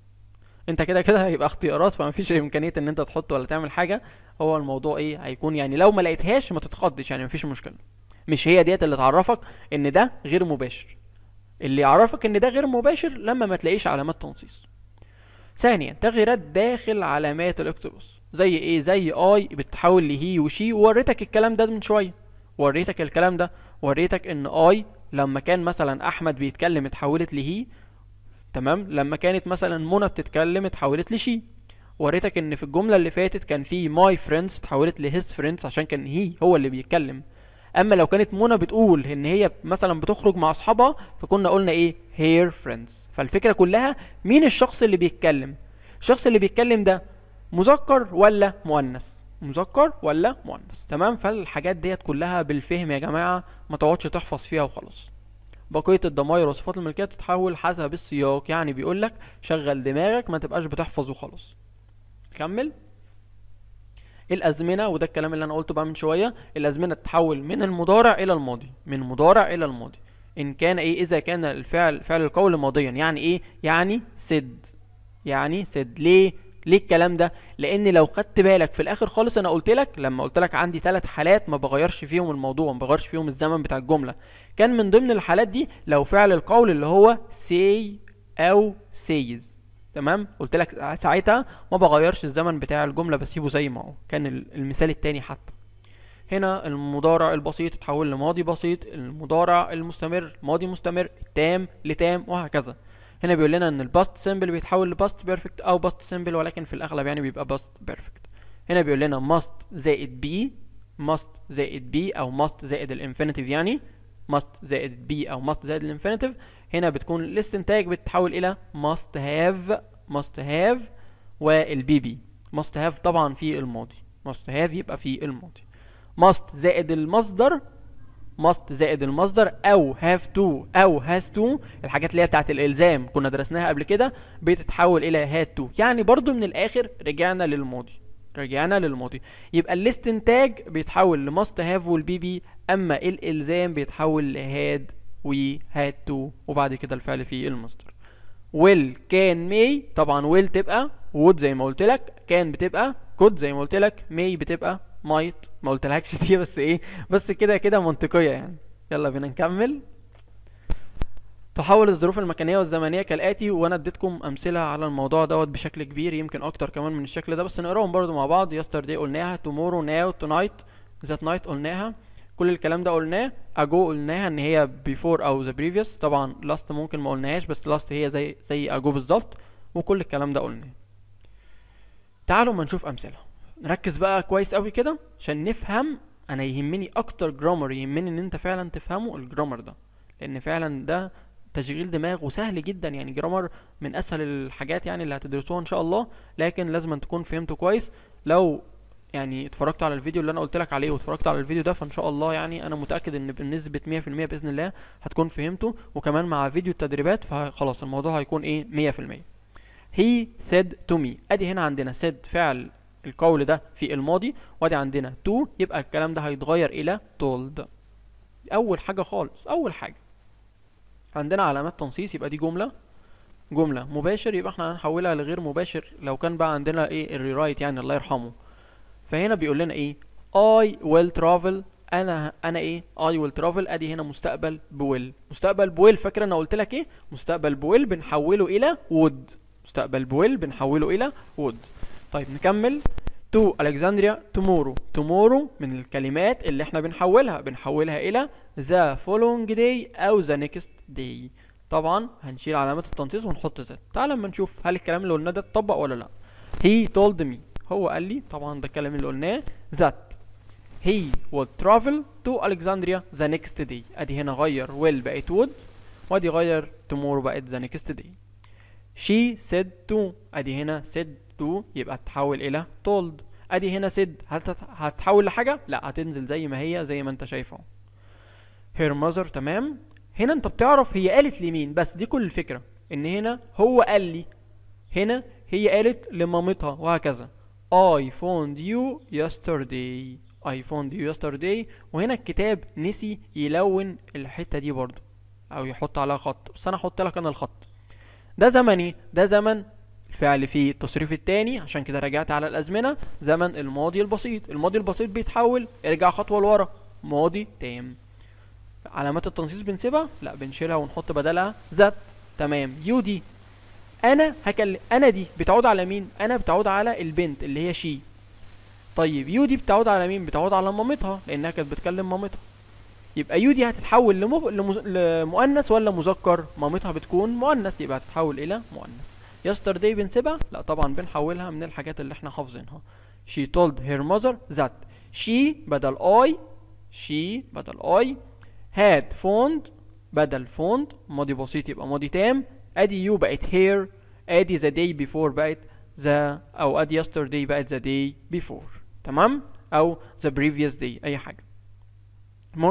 انت كده كده هيبقى اختيارات فمفيش امكانيه ان انت تحط ولا تعمل حاجه هو الموضوع ايه هيكون يعني لو ما لقيتهاش ما تتخضش يعني مفيش مشكله مش هي ديت اللي تعرفك ان ده غير مباشر اللي يعرفك ان ده غير مباشر لما ما تلاقيش علامات تنصيص ثانيا تغييرات داخل علامات الاقتباس زي ايه زي اي بتتحول لهي وشي ووريتك الكلام ده من شويه وريتك الكلام ده وريتك ان اي لما كان مثلا احمد بيتكلم اتحولت لهي تمام لما كانت مثلا منى بتتكلم اتحولت لشي وريتك ان في الجمله اللي فاتت كان في ماي فريندز اتحولت لهيز فريندز عشان كان هي هو اللي بيتكلم اما لو كانت منى بتقول ان هي مثلا بتخرج مع اصحابها فكنا قلنا ايه هير فريندز فالفكره كلها مين الشخص اللي بيتكلم الشخص اللي بيتكلم ده مذكر ولا مؤنث مذكر ولا مؤنث تمام فالحاجات ديت كلها بالفهم يا جماعه ما تقعدش تحفظ فيها وخلاص بقيه الضمائر وصفات الملكيه تتحول حسب السياق يعني بيقول لك شغل دماغك ما تبقاش بتحفظ وخلاص كمل الازمنه وده الكلام اللي انا قلته بقى من شويه الازمنه تتحول من المضارع الى الماضي من مضارع الى الماضي ان كان ايه اذا كان الفعل فعل القول ماضيا يعني ايه يعني سد يعني سد ليه ليه الكلام ده لان لو خدت بالك في الاخر خالص انا قلت لك لما قلت لك عندي ثلاث حالات ما بغيرش فيهم الموضوع ما بغيرش فيهم الزمن بتاع الجمله كان من ضمن الحالات دي لو فعل القول اللي هو سي او سيز تمام قلت لك ساعتها ما بغيرش الزمن بتاع الجمله بسيبه زي ما هو كان المثال التاني حتى هنا المضارع البسيط اتحول لماضي بسيط المضارع المستمر ماضي مستمر تام لتام وهكذا هنا بيقول لنا ان الباست سيمبل بيتحول لباست بيرفكت او باست سيمبل ولكن في الاغلب يعني بيبقى باست بيرفكت هنا بيقول لنا ماست زائد بي ماست زائد بي او ماست زائد الانفينيتيف يعني ماست زائد بي او ماست زائد الانفينيتيف هنا بتكون الاستنتاج بتتحول الى must have must have والبي بي must have طبعا في الماضي must have يبقى في الماضي must زائد المصدر must زائد المصدر او have to او has to الحاجات اللي هي بتاعت الالزام كنا درسناها قبل كده بتتحول الى had to يعني برضو من الاخر رجعنا للماضي رجعنا للماضي يبقى الاستنتاج بيتحول لماست هاف والبي بي اما الالزام بيتحول لهاد وي هاد تو وبعد كده الفعل في المصدر will كان may طبعا will تبقى would زي ما قلت لك كان بتبقى could زي ما قلت لك may بتبقى might ما قلتلكش دي بس ايه بس كده كده منطقيه يعني يلا بينا نكمل تحول الظروف المكانيه والزمنيه كالاتي وانا اديتكم امثله على الموضوع دوت بشكل كبير يمكن اكتر كمان من الشكل ده بس نقراهم برضو مع بعض yesterday قلناها tomorrow now tonight that night قلناها كل الكلام ده قلناه اجو قلناها ان هي بيفور او ذا بريفيوس طبعا لاست ممكن ما قلناهاش بس لاست هي زي زي اجو بالظبط وكل الكلام ده قلناه تعالوا ما نشوف امثله نركز بقى كويس قوي كده عشان نفهم انا يهمني اكتر جرامر يهمني ان انت فعلا تفهمه الجرامر ده لان فعلا ده تشغيل دماغ وسهل جدا يعني جرامر من اسهل الحاجات يعني اللي هتدرسوها ان شاء الله لكن لازم تكون فهمته كويس لو يعني اتفرجت على الفيديو اللي انا قلت لك عليه واتفرجت على الفيديو ده فان شاء الله يعني انا متاكد ان بنسبه 100% باذن الله هتكون فهمته وكمان مع فيديو التدريبات فخلاص الموضوع هيكون ايه 100% هي سيد تو مي ادي هنا عندنا سيد فعل القول ده في الماضي وادي عندنا تو يبقى الكلام ده هيتغير الى تولد اول حاجه خالص اول حاجه عندنا علامات تنصيص يبقى دي جمله جمله مباشر يبقى احنا هنحولها لغير مباشر لو كان بقى عندنا ايه الريرايت يعني الله يرحمه فهنا بيقول لنا ايه I will travel انا انا ايه I will travel ادي هنا مستقبل بويل مستقبل بويل فاكر انا قلت لك ايه مستقبل بويل بنحوله الى وود مستقبل بويل بنحوله الى وود طيب نكمل to Alexandria tomorrow tomorrow من الكلمات اللي احنا بنحولها بنحولها الى the following day او the next day طبعا هنشيل علامه التنصيص ونحط ذا تعال اما نشوف هل الكلام اللي قلناه ده اتطبق ولا لا he told me هو قال لي طبعا ده الكلام اللي قلناه that he would travel to Alexandria the next day ادي هنا غير will بقت would وادي غير tomorrow بقت the next day she said to ادي هنا said to يبقى تحول الى told ادي هنا said هتتحول لحاجه لا هتنزل زي ما هي زي ما انت شايفه her mother تمام هنا انت بتعرف هي قالت لمين بس دي كل الفكره ان هنا هو قال لي هنا هي قالت لمامتها وهكذا I found you yesterday I found you yesterday وهنا الكتاب نسي يلون الحتة دي برضو او يحط عليها خط بس انا احط لك انا الخط ده زمني ده زمن الفعل في التصريف التاني عشان كده رجعت على الازمنه زمن الماضي البسيط الماضي البسيط بيتحول ارجع خطوه لورا ماضي تام علامات التنصيص بنسيبها لا بنشيلها ونحط بدلها ذات تمام يو دي انا هكلم انا دي بتعود على مين انا بتعود على البنت اللي هي شي طيب يو دي بتعود على مين بتعود على مامتها لانها كانت بتكلم مامتها يبقى يو دي هتتحول لمب... لمز... لمؤنث ولا مذكر مامتها بتكون مؤنث يبقى هتتحول الى مؤنث يستر دي بنسيبها لا طبعا بنحولها من الحاجات اللي احنا حافظينها شي تولد هير ماذر ذات شي بدل اي شي بدل اي هاد فوند بدل فوند ماضي بسيط يبقى ماضي تام ادي يو بقت هير ادي the day before بقت the او ادي yesterday بقت the day before تمام او the previous day اي حاجه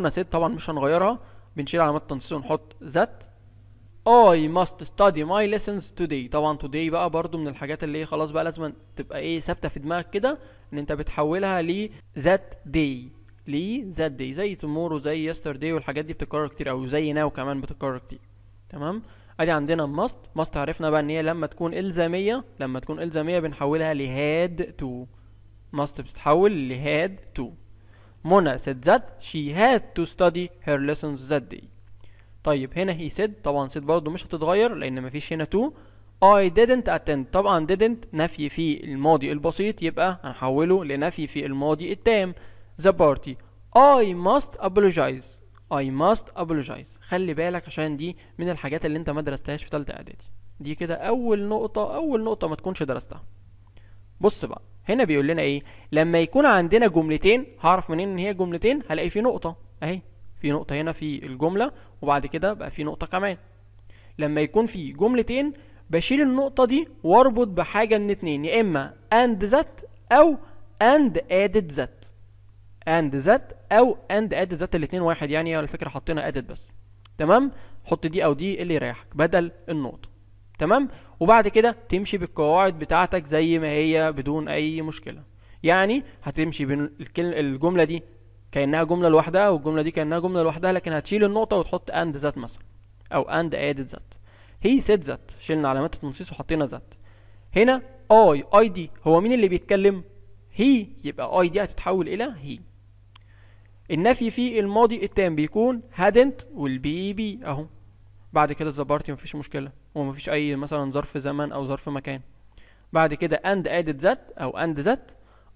سيت طبعا مش هنغيرها بنشيل علامات التنصيص ونحط ذات I must study my lessons today طبعا today بقى برضو من الحاجات اللي إيه خلاص بقى لازم تبقى ايه ثابته في دماغك كده ان انت بتحولها ل that day ل that day زي tomorrow زي yesterday والحاجات دي بتتكرر كتير او زي now كمان بتتكرر كتير تمام ادي عندنا ماست ماست عرفنا بقى ان هي لما تكون الزاميه لما تكون الزاميه بنحولها لهاد تو ماست بتتحول لهاد تو منى said that she had to study her lessons that day طيب هنا he said طبعا said برضو مش هتتغير لان مفيش هنا to I didn't attend طبعا didn't نفي في الماضي البسيط يبقى هنحوله لنفي في الماضي التام the party I must apologize I must apologize خلي بالك عشان دي من الحاجات اللي انت ما درستهاش في تالتة اعدادي دي كده اول نقطة اول نقطة ما تكونش درستها بص بقى هنا بيقول لنا ايه لما يكون عندنا جملتين هعرف منين ان هي جملتين هلاقي في نقطة اهي في نقطة هنا في الجملة وبعد كده بقى في نقطة كمان لما يكون في جملتين بشيل النقطة دي واربط بحاجة من اتنين يا اما and that او and added that and that او اند ادد ذات الاثنين واحد يعني الفكره حطينا ادد بس تمام حط دي او دي اللي يريحك بدل النقطه تمام وبعد كده تمشي بالقواعد بتاعتك زي ما هي بدون اي مشكله يعني هتمشي بين الجمله دي كانها جمله لوحدها والجمله دي كانها جمله لوحدها لكن هتشيل النقطه وتحط اند ذات مثلا او اند ادد ذات هي سيت ذات شلنا علامات التنصيص وحطينا ذات هنا اي اي دي هو مين اللي بيتكلم هي يبقى اي دي هتتحول الى هي النفي في الماضي التام بيكون hadn't والبي بي اهو بعد كده الزبرتي مفيش مشكلة ومفيش أي مثلا ظرف زمن أو ظرف مكان بعد كده and added that أو and that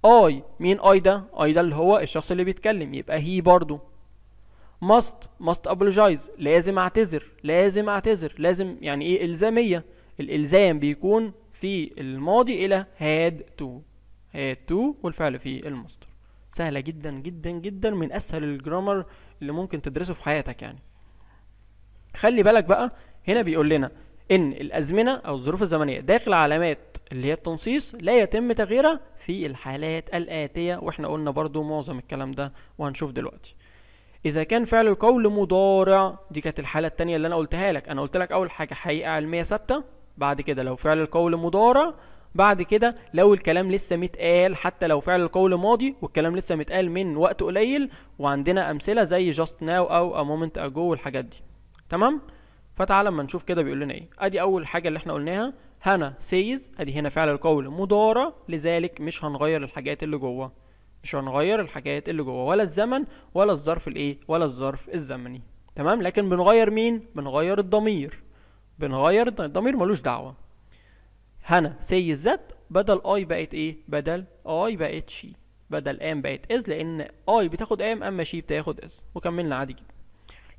I مين I ده؟ I ده اللي هو الشخص اللي بيتكلم يبقى هي برضو must must apologize لازم اعتذر لازم اعتذر لازم يعني ايه إلزامية الإلزام بيكون في الماضي إلى had to had to والفعل في المصدر سهله جدا جدا جدا من اسهل الجرامر اللي ممكن تدرسه في حياتك يعني خلي بالك بقى هنا بيقول لنا ان الازمنه او الظروف الزمنيه داخل علامات اللي هي التنصيص لا يتم تغييرها في الحالات الاتيه واحنا قلنا برضو معظم الكلام ده وهنشوف دلوقتي اذا كان فعل القول مضارع دي كانت الحاله الثانيه اللي انا قلتها لك انا قلت لك اول حاجه حقيقه علميه ثابته بعد كده لو فعل القول مضارع بعد كده لو الكلام لسه متقال حتى لو فعل القول ماضي والكلام لسه متقال من وقت قليل وعندنا امثله زي just now او a moment ago والحاجات دي تمام فتعالى اما نشوف كده بيقول لنا ايه ادي اول حاجه اللي احنا قلناها هنا سيز ادي هنا فعل القول مضارع لذلك مش هنغير الحاجات اللي جوه مش هنغير الحاجات اللي جوه ولا الزمن ولا الظرف الايه ولا الظرف الزمني تمام لكن بنغير مين بنغير الضمير بنغير الضمير ملوش دعوه هنا سي الزد بدل اي بقت ايه بدل اي بقت شي بدل ام بقت از لان اي بتاخد ام اما شي بتاخد از وكملنا عادي جدا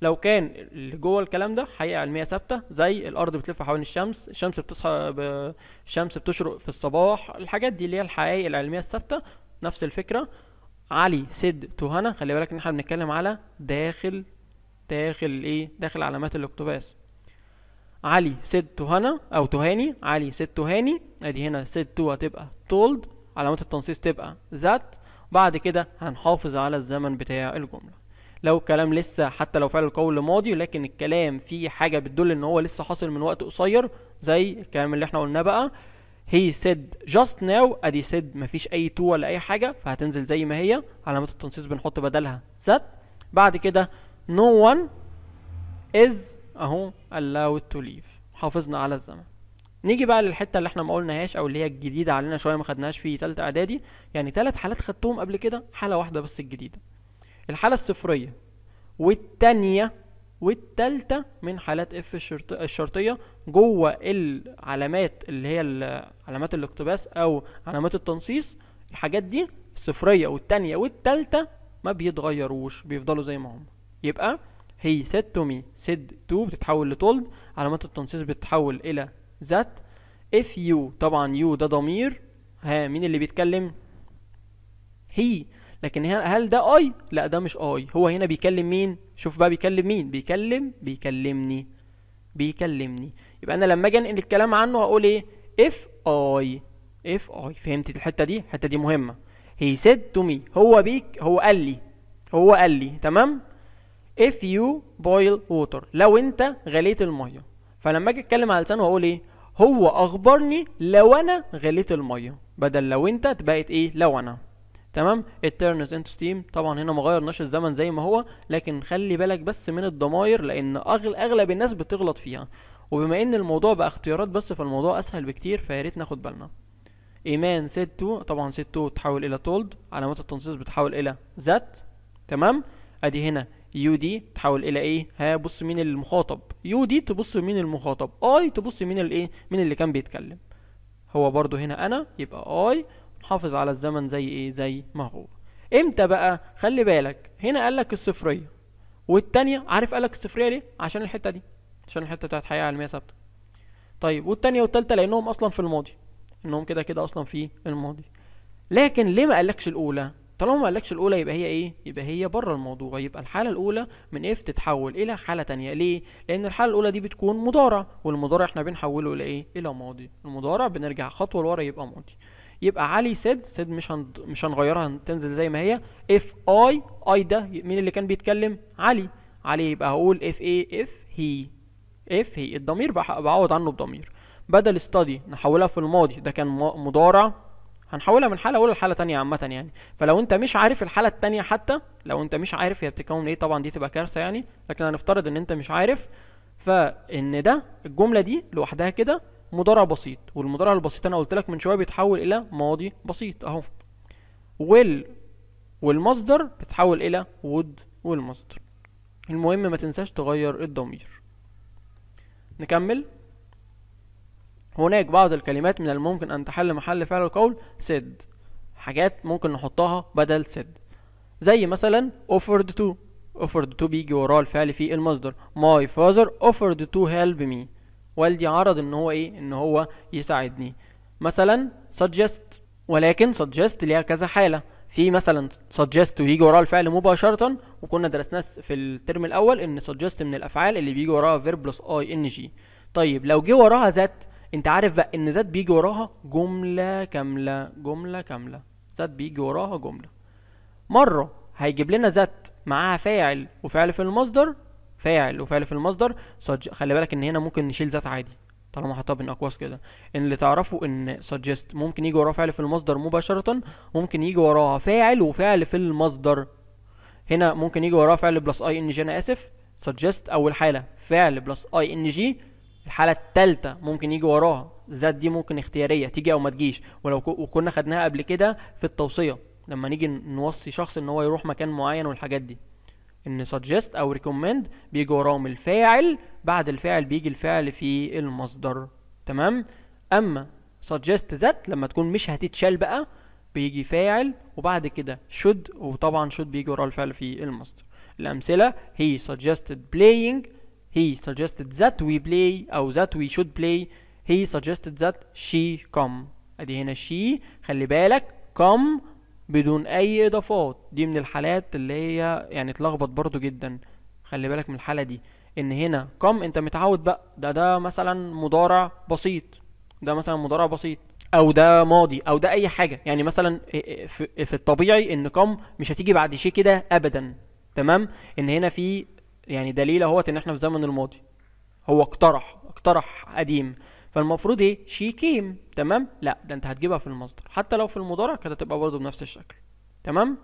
لو كان اللي جوه الكلام ده حقيقه علميه ثابته زي الارض بتلف حوالين الشمس الشمس بتصحى ب... الشمس بتشرق في الصباح الحاجات دي اللي هي الحقائق العلميه الثابته نفس الفكره علي سد تو هنا خلي بالك ان احنا بنتكلم على داخل داخل ايه داخل علامات الاقتباس علي سيد توهانا أو توهاني هاني علي سيد توهاني هاني أدي هنا سيد تو هتبقى تولد علامات التنصيص تبقى ذات بعد كده هنحافظ على الزمن بتاع الجملة لو الكلام لسه حتى لو فعل القول ماضي لكن الكلام فيه حاجة بتدل ان هو لسه حاصل من وقت قصير زي الكلام اللي احنا قلناه بقى هي سيد جاست ناو ادي said مفيش اي تو ولا اي حاجة فهتنزل زي ما هي علامات التنصيص بنحط بدلها ذات بعد كده no one is اهو allow to leave حافظنا على الزمن نيجي بقى للحته اللي احنا ما قلناهاش او اللي هي الجديده علينا شويه ما خدناهاش في ثالثه اعدادي يعني ثلاث حالات خدتهم قبل كده حاله واحده بس الجديده الحاله الصفريه والثانيه والثالثه من حالات اف الشرطيه جوه العلامات اللي هي علامات الاقتباس او علامات التنصيص الحاجات دي الصفريه والثانيه والثالثه ما بيتغيروش بيفضلوا زي ما هم يبقى هي said to me said to بتتحول لتولد علامات التنصيص بتتحول إلى that if you طبعا you ده ضمير ها مين اللي بيتكلم هي لكن هل ده اي لا ده مش اي هو هنا بيكلم مين شوف بقى بيكلم مين بيكلم بيكلمني بيكلمني يبقى انا لما اجي انقل الكلام عنه هقول ايه اف اي اف اي فهمت الحته دي الحته دي مهمه هي said to me هو بيك هو قال لي هو قال لي تمام if you boil water لو انت غليت الميه فلما اجي اتكلم على لسانه هقول ايه هو اخبرني لو انا غليت الميه بدل لو انت بقت ايه لو انا تمام التيرنز انتو ستيم طبعا هنا ما غيرناش الزمن زي ما هو لكن خلي بالك بس من الضماير لان أغل اغلب الناس بتغلط فيها وبما ان الموضوع بقى اختيارات بس فالموضوع اسهل بكتير فيا ريت ناخد بالنا ايمان سيت تو طبعا سيت تو تحول الى تولد علامات التنصيص بتحول الى ذات تمام ادي هنا يو دي تحول الى ايه ها بص مين المخاطب يو دي تبص مين المخاطب اي تبص مين الايه مين اللي كان بيتكلم هو برضو هنا انا يبقى اي نحافظ على الزمن زي ايه زي ما هو امتى بقى خلي بالك هنا قال لك الصفريه والثانيه عارف قال لك الصفريه ليه عشان الحته دي عشان الحته بتاعت حقيقه علميه ثابته طيب والثانيه والثالثه لانهم اصلا في الماضي انهم كده كده اصلا في الماضي لكن ليه ما قالكش الاولى طالما ما قالكش الاولى يبقى هي ايه يبقى هي بره الموضوع يبقى الحاله الاولى من اف إيه؟ تتحول الى حاله تانية ليه لان الحاله الاولى دي بتكون مضارع والمضارع احنا بنحوله الى ايه الى ماضي المضارع بنرجع خطوه لورا يبقى ماضي يبقى علي سيد سيد مش هن... مش هنغيرها تنزل زي ما هي اف اي اي ده مين اللي كان بيتكلم علي علي يبقى هقول اف ايه اف هي اف هي الضمير بعوض عنه بضمير بدل ستادي نحولها في الماضي ده كان مضارع هنحولها من حاله اولى لحاله تانية عامه يعني فلو انت مش عارف الحاله التانية حتى لو انت مش عارف هي بتتكون ايه طبعا دي تبقى كارثه يعني لكن هنفترض ان انت مش عارف فان ده الجمله دي لوحدها كده مضارع بسيط والمضارع البسيط انا قلت لك من شويه بيتحول الى ماضي بسيط اهو وال والمصدر بتحول الى would والمصدر المهم ما تنساش تغير الضمير نكمل هناك بعض الكلمات من الممكن أن تحل محل فعل القول said حاجات ممكن نحطها بدل said زي مثلا offered to offered to بيجي وراه الفعل في المصدر my father offered to help me والدي عرض ان هو ايه ان هو يساعدني مثلا suggest ولكن suggest ليها كذا حالة في مثلا suggest ويجي وراه الفعل مباشرة وكنا درسناه في الترم الأول ان suggest من الأفعال اللي بيجي وراها verb plus ing طيب لو جه وراها ذات انت عارف بقى ان ذات بيجي وراها جمله كامله جمله كامله ذات بيجي وراها جمله مره هيجيب لنا ذات معاها فاعل وفعل في المصدر فاعل وفعل في المصدر سج... خلي بالك ان هنا ممكن نشيل ذات عادي طالما حاطها بين اقواس كده ان اللي تعرفه ان suggest ممكن يجي وراها فعل في المصدر مباشره ممكن يجي وراها فاعل وفعل في المصدر هنا ممكن يجي وراها فعل بلس اي ان جي انا اسف suggest اول حاله فعل بلس اي ان جي الحاله التالتة ممكن يجي وراها الذات دي ممكن اختياريه تيجي او ما تجيش ولو وكنا خدناها قبل كده في التوصيه لما نيجي نوصي شخص ان هو يروح مكان معين والحاجات دي ان suggest او recommend بيجي وراهم الفاعل بعد الفاعل بيجي الفعل في المصدر تمام اما suggest ذات لما تكون مش هتتشال بقى بيجي فاعل وبعد كده should وطبعا should بيجي وراه الفعل في المصدر الامثله هي suggested playing he suggested that we play أو that we should play he suggested that she come ادي هنا she خلي بالك come بدون اي اضافات دي من الحالات اللي هي يعني اتلخبط برضو جدا خلي بالك من الحالة دي ان هنا come انت متعود بقى ده ده مثلا مضارع بسيط ده مثلا مضارع بسيط او ده ماضي او ده اي حاجة يعني مثلا في الطبيعي ان come مش هتيجي بعد شيء كده ابدا تمام ان هنا في يعني دليل اهوت ان احنا في زمن الماضي هو اقترح اقترح قديم فالمفروض ايه شي كيم تمام لا ده انت هتجيبها في المصدر حتى لو في المضارع كانت هتبقى برضه بنفس الشكل تمام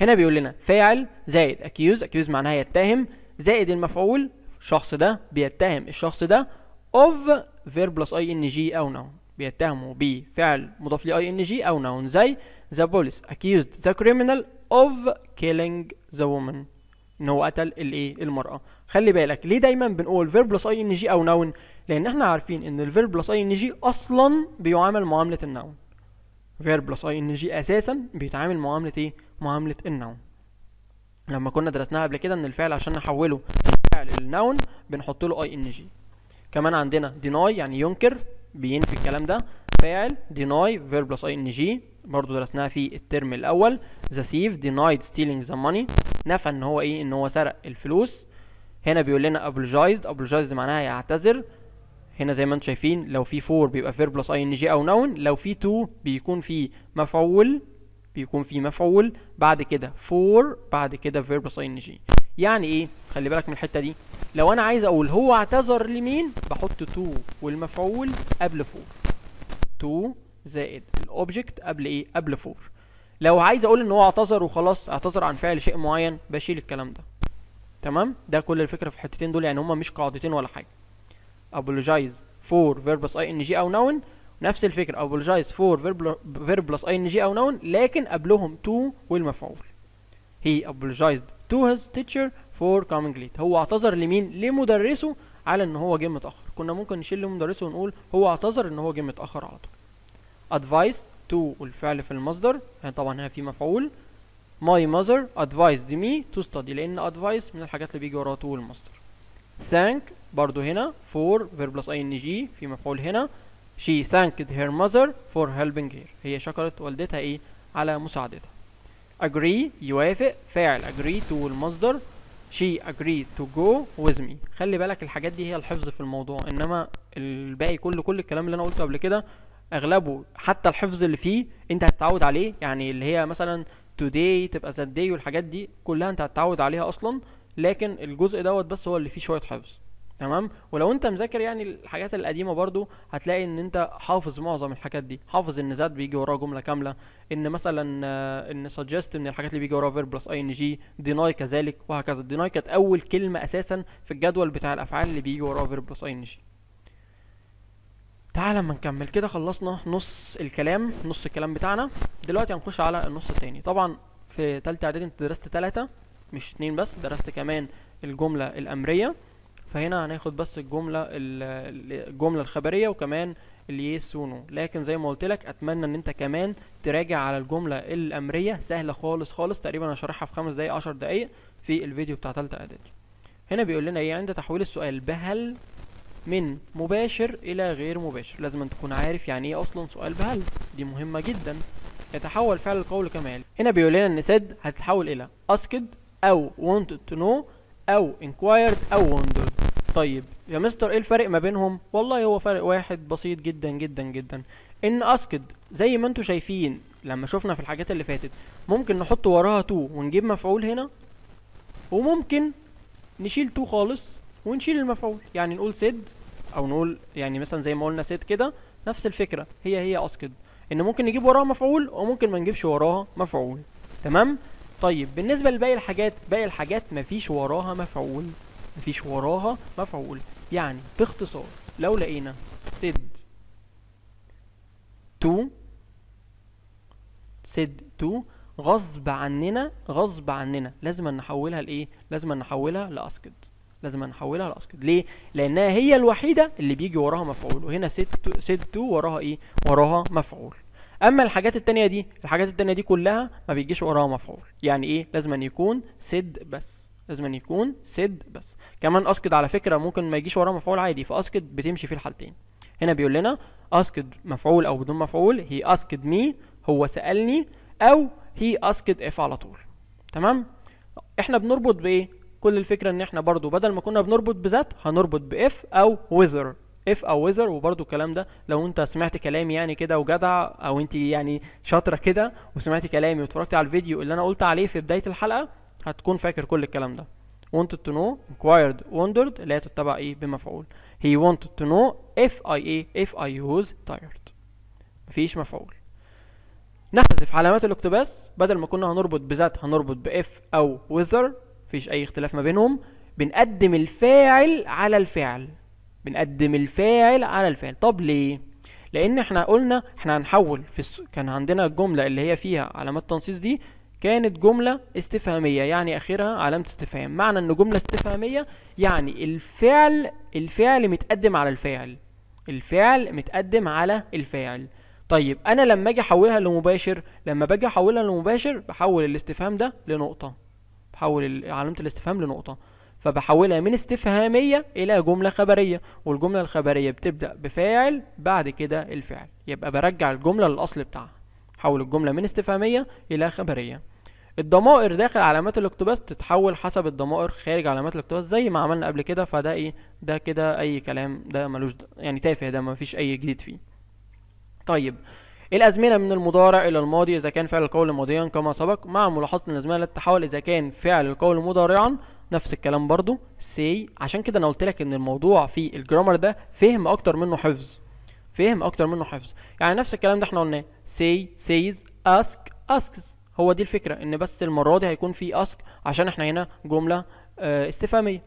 هنا بيقول لنا فاعل زائد اكيوز اكيوز معناها يتهم زائد المفعول الشخص ده بيتهم الشخص ده اوف فير بلس اي ان جي او نون بيتهمه بفعل مضاف اي ان جي او نون زي ذا بوليس accused ذا criminal اوف killing ذا woman ان هو قتل الايه المراه خلي بالك ليه دايما بنقول فيرب بلس اي ان جي او ناون لان احنا عارفين ان الفيرب بلس اي ان جي اصلا بيعامل معامله النون فيرب بلس اي ان جي اساسا بيتعامل معامله ايه معامله النون لما كنا درسناها قبل كده ان الفعل عشان نحوله فعل الناون بنحط له اي ان جي كمان عندنا ديناي يعني ينكر بينفي الكلام ده فاعل ديناي فيرب بلس اي ان جي برضو درسناها في الترم الاول ذا سيف دينايد ستيلينج ذا ماني نفى ان هو ايه ان هو سرق الفلوس هنا بيقول لنا apologized apologized معناها يعتذر هنا زي ما انتم شايفين لو في 4 بيبقى فير بلس اي ان جي او نون لو في 2 بيكون في مفعول بيكون في مفعول بعد كده 4 بعد كده فير بلس اي ان جي يعني ايه خلي بالك من الحته دي لو انا عايز اقول هو اعتذر لمين بحط 2 والمفعول قبل 4 2 زائد الاوبجكت قبل ايه قبل فور لو عايز اقول ان هو اعتذر وخلاص اعتذر عن فعل شيء معين بشيل الكلام ده تمام ده كل الفكره في الحتتين دول يعني هما مش قاعدتين ولا حاجه فور for اي ان جي او ناون نفس الفكره apologize بلس اي ان جي او ناون لكن قبلهم تو والمفعول هي ابولوجايزد تو هاز تيتشر فور كومينج ليت هو اعتذر لمين لمدرسه على ان هو جه متاخر كنا ممكن نشيل لمدرسه ونقول هو اعتذر ان هو جه متاخر على طول advised to والفعل في المصدر يعني طبعا هنا في مفعول my mother advised me to study لان advice من الحاجات اللي بيجي وراها to المصدر thank برضو هنا for verb plus ing في مفعول هنا she thanked her mother for helping her هي شكرت والدتها ايه على مساعدتها agree يوافق فاعل agree to المصدر she agreed to go with me خلي بالك الحاجات دي هي الحفظ في الموضوع انما الباقي كله كل الكلام اللي انا قلته قبل كده اغلبه حتى الحفظ اللي فيه انت هتتعود عليه يعني اللي هي مثلا today تبقى that day والحاجات دي كلها انت هتتعود عليها اصلا لكن الجزء دوت بس هو اللي فيه شويه حفظ تمام ولو انت مذاكر يعني الحاجات القديمه برضو هتلاقي ان انت حافظ معظم الحاجات دي حافظ ان ذات بيجي وراه جمله كامله ان مثلا آه، ان suggest من الحاجات اللي بيجي وراها اي ان جي deny كذلك وهكذا deny كانت اول كلمه اساسا في الجدول بتاع الافعال اللي بيجي وراها اي ان جي تعال اما نكمل كده خلصنا نص الكلام نص الكلام بتاعنا دلوقتي هنخش على النص التاني طبعا في تالتة اعدادي انت درست تلاتة مش اتنين بس درست كمان الجملة الامرية فهنا هناخد بس الجملة الجملة الخبرية وكمان اليس ونو لكن زي ما قلت لك اتمنى ان انت كمان تراجع على الجملة الامرية سهلة خالص خالص تقريبا هشرحها في خمس دقايق عشر دقايق في الفيديو بتاع تالتة اعدادي هنا بيقول لنا ايه عند تحويل السؤال بهل من مباشر إلى غير مباشر لازم أن تكون عارف يعني إيه أصلا سؤال بهل دي مهمة جدا يتحول فعل القول كما يلي هنا بيقول لنا إن سد هتتحول إلى أسكد أو wanted to know أو inquired أو wondered طيب يا مستر إيه الفرق ما بينهم؟ والله هو فرق واحد بسيط جدا جدا جدا إن أسكد زي ما انتم شايفين لما شفنا في الحاجات اللي فاتت ممكن نحط وراها تو ونجيب مفعول هنا وممكن نشيل تو خالص ونشيل المفعول يعني نقول سيد او نقول يعني مثلا زي ما قلنا سيد كده نفس الفكره هي هي اسكد ان ممكن نجيب وراها مفعول وممكن ما نجيبش وراها مفعول تمام طيب بالنسبه لباقي الحاجات باقي الحاجات مفيش وراها مفعول مفيش وراها مفعول يعني باختصار لو لقينا سيد تو سيد تو غصب عننا غصب عننا لازم نحولها لايه لازم نحولها لاسكد لازم نحولها لاسكد ليه لانها هي الوحيده اللي بيجي وراها مفعول وهنا ست ست تو وراها ايه وراها مفعول اما الحاجات التانية دي الحاجات التانية دي كلها ما بيجيش وراها مفعول يعني ايه لازم يكون سد بس لازم يكون سد بس كمان اسكد على فكره ممكن ما يجيش وراها مفعول عادي فاسكد بتمشي في الحالتين هنا بيقول لنا اسكد مفعول او بدون مفعول هي اسكد مي هو سالني او هي اسكد اف على طول تمام احنا بنربط بايه كل الفكره ان احنا برضو بدل ما كنا بنربط بذات هنربط باف او ويزر اف او ويزر وبرضو الكلام ده لو انت سمعت كلامي يعني كده وجدع او انت يعني شاطره كده وسمعتي كلامي واتفرجتي على الفيديو اللي انا قلت عليه في بدايه الحلقه هتكون فاكر كل الكلام ده wanted to know inquired wondered اللي هي تتبع ايه بمفعول he wanted to know if I ايه if I was tired مفيش مفعول نحذف علامات الاقتباس بدل ما كنا هنربط بذات هنربط باف او وذر مفيش اي اختلاف ما بينهم بنقدم الفاعل على الفعل بنقدم الفاعل على الفعل طب ليه لان احنا قلنا احنا هنحول في الس... كان عندنا الجمله اللي هي فيها علامات تنصيص دي كانت جمله استفهاميه يعني اخرها علامه استفهام معنى ان جمله استفهاميه يعني الفعل الفعل متقدم على الفاعل الفعل متقدم على الفاعل طيب انا لما اجي احولها لمباشر لما باجي احولها لمباشر بحول الاستفهام ده لنقطه بحول علامه الاستفهام لنقطه فبحولها من استفهاميه الى جمله خبريه والجمله الخبريه بتبدا بفاعل بعد كده الفعل يبقى برجع الجمله للاصل بتاعها حول الجمله من استفهاميه الى خبريه الضمائر داخل علامات الاقتباس تتحول حسب الضمائر خارج علامات الاقتباس زي ما عملنا قبل كده فده ايه ده كده اي كلام ده ملوش يعني تافه ده مفيش اي جديد فيه طيب الأزمنة من المضارع إلى الماضي إذا كان فعل القول ماضيا كما سبق مع ملاحظة الأزمنة للتحول إذا كان فعل القول مضارعا نفس الكلام برضو سي عشان كده أنا قلت لك إن الموضوع في الجرامر ده فهم أكتر منه حفظ فهم أكتر منه حفظ يعني نفس الكلام ده إحنا قلناه سي سيز أسك أسكس هو دي الفكرة إن بس المرة دي هيكون في أسك عشان إحنا هنا جملة آه، استفهامية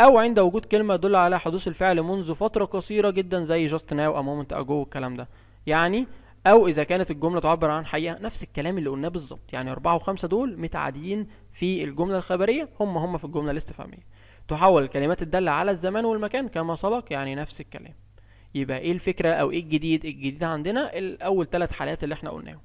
او عند وجود كلمه تدل على حدوث الفعل منذ فتره قصيره جدا زي جاست ناو أمومنت اجو والكلام ده يعني او اذا كانت الجمله تعبر عن حقيقه نفس الكلام اللي قلناه بالظبط يعني أربعة وخمسة دول متعادين في الجمله الخبريه هم هم في الجمله الاستفهاميه تحول الكلمات الداله على الزمان والمكان كما سبق يعني نفس الكلام يبقى ايه الفكره او ايه الجديد الجديد عندنا الاول ثلاث حالات اللي احنا قلناهم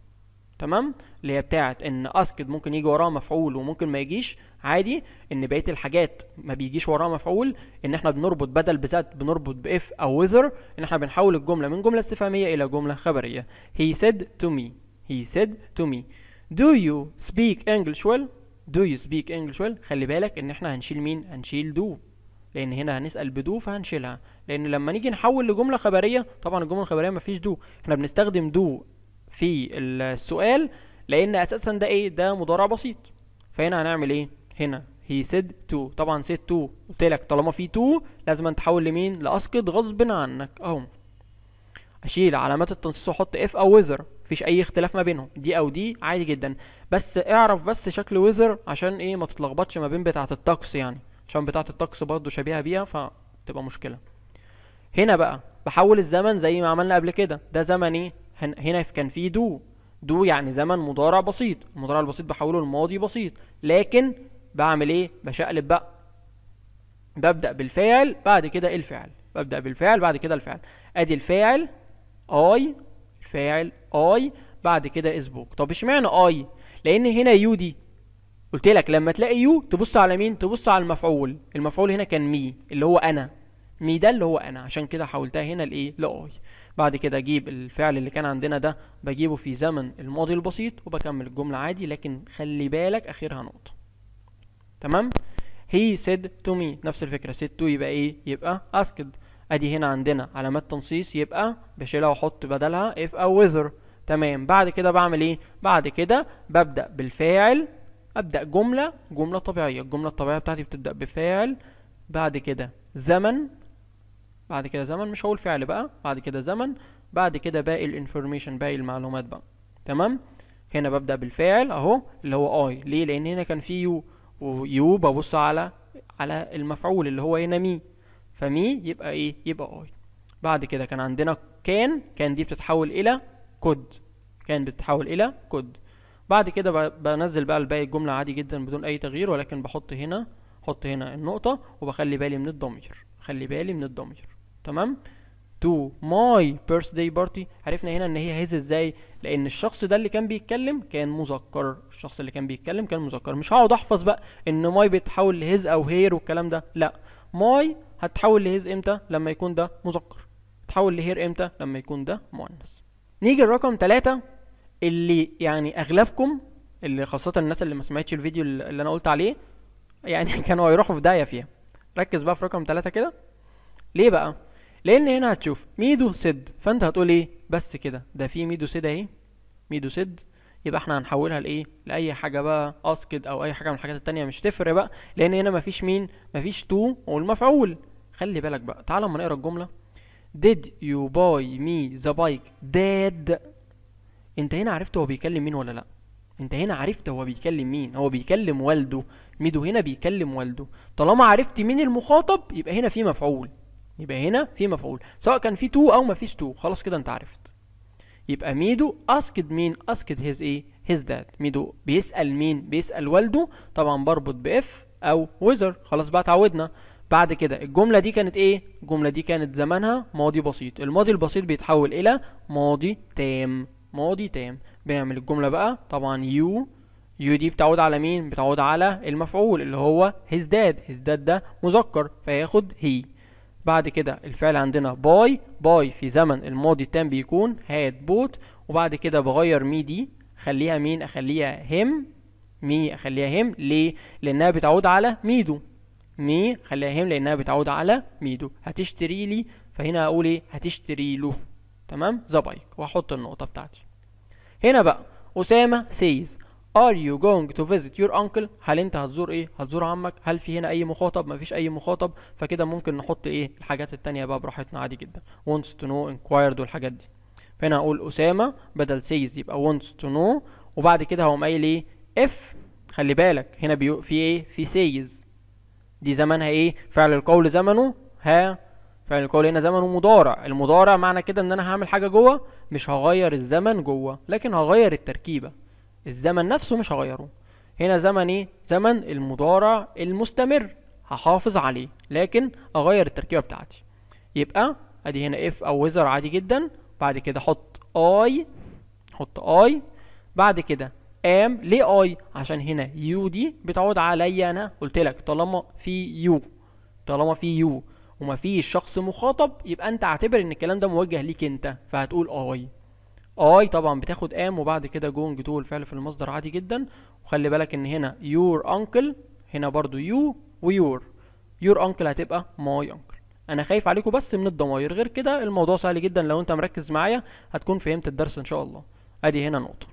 تمام اللي هي بتاعه ان اسكد ممكن يجي وراه مفعول وممكن ما يجيش عادي ان بقيه الحاجات ما بيجيش وراها مفعول ان احنا بنربط بدل بذات بنربط باف او وذر ان احنا بنحول الجمله من جمله استفهاميه الى جمله خبريه he said to me he said to me do you speak English well do you speak English well خلي بالك ان احنا هنشيل مين هنشيل do لان هنا هنسال بدو فهنشيلها لان لما نيجي نحول لجمله خبريه طبعا الجمله الخبريه مفيش دو احنا بنستخدم دو في السؤال لان اساسا ده ايه ده مضارع بسيط فهنا هنعمل ايه هنا هي سيد تو طبعا سيد تو قلت لك طالما في تو لازم تحول لمين لاسقط غصب عنك اهو اشيل علامات التنصيص واحط اف او ويزر مفيش اي اختلاف ما بينهم دي او دي عادي جدا بس اعرف بس شكل ويزر عشان ايه ما تتلخبطش ما بين بتاعه الطقس يعني عشان بتاعه الطقس برضه شبيهه بيها فتبقى مشكله هنا بقى بحول الزمن زي ما عملنا قبل كده ده زمن ايه هنا كان في دو دو يعني زمن مضارع بسيط المضارع البسيط بحوله لماضي بسيط لكن بعمل ايه بشقلب بقى ببدا بالفعل بعد كده الفعل ببدا بالفعل بعد كده الفعل ادي الفاعل اي الفاعل اي بعد كده اسبوك طب اشمعنى اي لان هنا يو دي قلت لك لما تلاقي يو تبص على مين تبص على المفعول المفعول هنا كان مي اللي هو انا مي ده اللي هو انا عشان كده حولتها هنا لايه لاي بعد كده اجيب الفعل اللي كان عندنا ده بجيبه في زمن الماضي البسيط وبكمل الجملة عادي لكن خلي بالك اخرها نقطة تمام he said to me نفس الفكرة said to يبقى ايه يبقى asked ادي هنا عندنا علامات تنصيص يبقى بشيلها واحط بدلها اف او whether تمام بعد كده بعمل ايه بعد كده ببدأ بالفاعل ابدأ جملة جملة طبيعية الجملة الطبيعية بتاعتي بتبدأ بفاعل بعد كده زمن بعد كده زمن مش هقول فعل بقى بعد كده زمن بعد كده باقي الانفورميشن باقي المعلومات بقى تمام هنا ببدأ بالفاعل اهو اللي هو اي ليه لان هنا كان في يو ويو ببص على على المفعول اللي هو هنا مي فمي يبقى ايه يبقى اي بعد كده كان عندنا كان كان دي بتتحول الى كود كان بتتحول الى كود بعد كده بنزل بقى الباقي الجملة عادي جدا بدون اي تغيير ولكن بحط هنا حط هنا النقطة وبخلي بالي من الضمير خلي بالي من الضمير تمام تو ماي بيرثداي بارتي عرفنا هنا ان هي هيز ازاي لان الشخص ده اللي كان بيتكلم كان مذكر الشخص اللي كان بيتكلم كان مذكر مش هقعد احفظ بقى ان ماي بيتحول لهيز او هير والكلام ده لا ماي هتحول لهيز امتى لما يكون ده مذكر تحول لهير امتى لما يكون ده مؤنث نيجي لرقم ثلاثة اللي يعني اغلبكم اللي خاصة الناس اللي ما سمعتش الفيديو اللي انا قلت عليه يعني كانوا هيروحوا في داهية فيها ركز بقى في رقم ثلاثة كده ليه بقى لان هنا هتشوف ميدو سد فانت هتقول ايه بس كده ده في ميدو سد اهي ميدو سد يبقى احنا هنحولها لايه لاي حاجه بقى اسكد او اي حاجه من الحاجات التانية مش تفرق بقى لان هنا مفيش مين مفيش تو والمفعول خلي بالك بقى تعالى اما نقرا الجمله did you buy me the bike dad انت هنا عرفت هو بيكلم مين ولا لا انت هنا عرفت هو بيكلم مين هو بيكلم والده ميدو هنا بيكلم والده طالما عرفت مين المخاطب يبقى هنا في مفعول يبقى هنا في مفعول سواء كان في تو او ما فيش تو خلاص كده انت عرفت يبقى ميدو اسكد مين اسكد هيز ايه هيز داد ميدو بيسال مين بيسال والده طبعا بربط باف او ويزر خلاص بقى اتعودنا بعد كده الجمله دي كانت ايه الجمله دي كانت زمانها ماضي بسيط الماضي البسيط بيتحول الى ماضي تام ماضي تام بنعمل الجمله بقى طبعا يو يو دي بتعود على مين بتعود على المفعول اللي هو هيز داد هيز داد ده مذكر فياخد هي بعد كده الفعل عندنا باي باي في زمن الماضي التام بيكون هاد بوت وبعد كده بغير مي دي اخليها مين اخليها هيم مي اخليها هيم ليه لانها بتعود على ميدو مي خليها هيم لانها بتعود على ميدو هتشتري لي فهنا هقول ايه هتشتري له تمام ذا بايك واحط النقطه بتاعتي هنا بقى اسامه سيز Are you going to visit your uncle? هل انت هتزور ايه هتزور عمك هل في هنا اي مخاطب مفيش اي مخاطب فكده ممكن نحط ايه الحاجات التانية بقى براحتنا عادي جدا wants to know inquired والحاجات دي فهنا هقول اسامه بدل سيز يبقى wants to know وبعد كده هقوم قايل ايه اف خلي بالك هنا بي في ايه في سيز دي زمنها ايه فعل القول زمنه ها فعل القول هنا زمنه مضارع المضارع معنى كده ان انا هعمل حاجه جوه مش هغير الزمن جوه لكن هغير التركيبه الزمن نفسه مش هغيره هنا زمن ايه زمن المضارع المستمر هحافظ عليه لكن اغير التركيبه بتاعتي يبقى ادي هنا اف او ويزر عادي جدا بعد كده حط اي حط اي بعد كده ام ليه اي عشان هنا يو دي بتعود عليا انا قلت لك طالما في يو طالما في يو ومفيش شخص مخاطب يبقى انت اعتبر ان الكلام ده موجه ليك انت فهتقول اي اي طبعا بتاخد ام وبعد كده جونج تو الفعل في المصدر عادي جدا وخلي بالك ان هنا يور انكل هنا برضو يو ويور يور انكل هتبقى ماي انكل انا خايف عليكم بس من الضماير غير كده الموضوع سهل جدا لو انت مركز معايا هتكون فهمت الدرس ان شاء الله ادي هنا نقطه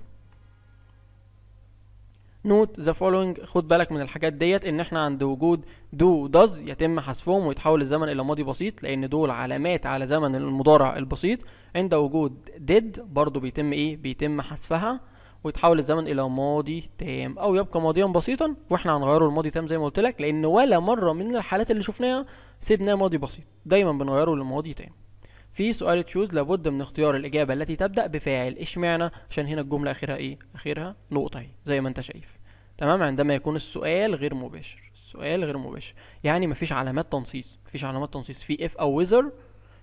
نوت ذا فولوينج خد بالك من الحاجات ديت ان احنا عند وجود دو داز يتم حذفهم ويتحول الزمن الى ماضي بسيط لان دول علامات على زمن المضارع البسيط عند وجود ديد برضو بيتم ايه بيتم حذفها ويتحول الزمن الى ماضي تام او يبقى ماضيا بسيطا واحنا هنغيره لماضي تام زي ما قلت لك لان ولا مره من الحالات اللي شفناها سيبناه ماضي بسيط دايما بنغيره لماضي تام في سؤال تشوز لابد من اختيار الإجابة التي تبدأ بفاعل اشمعنى عشان هنا الجملة آخرها إيه؟ آخرها نقطة أهي زي ما أنت شايف تمام عندما يكون السؤال غير مباشر السؤال غير مباشر يعني مفيش علامات تنصيص مفيش علامات تنصيص في اف أو ويزر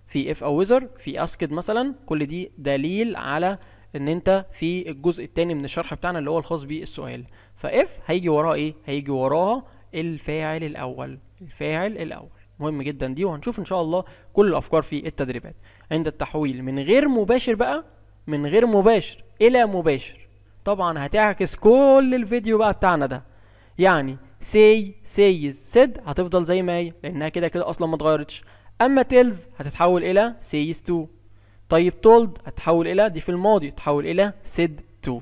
في اف أو ويزر في أسكد مثلا كل دي دليل على ان انت في الجزء الثاني من الشرح بتاعنا اللي هو الخاص بالسؤال فاف هيجي وراه ايه هيجي وراها الفاعل الاول الفاعل الاول مهم جدا دي وهنشوف ان شاء الله كل الافكار في التدريبات عند التحويل من غير مباشر بقى من غير مباشر الى مباشر طبعا هتعكس كل الفيديو بقى بتاعنا ده يعني سي سيز سيد هتفضل زي ما هي لانها كده كده اصلا ما اتغيرتش اما تيلز هتتحول الى سيز 2 طيب تولد هتتحول الى دي في الماضي تتحول الى سيد 2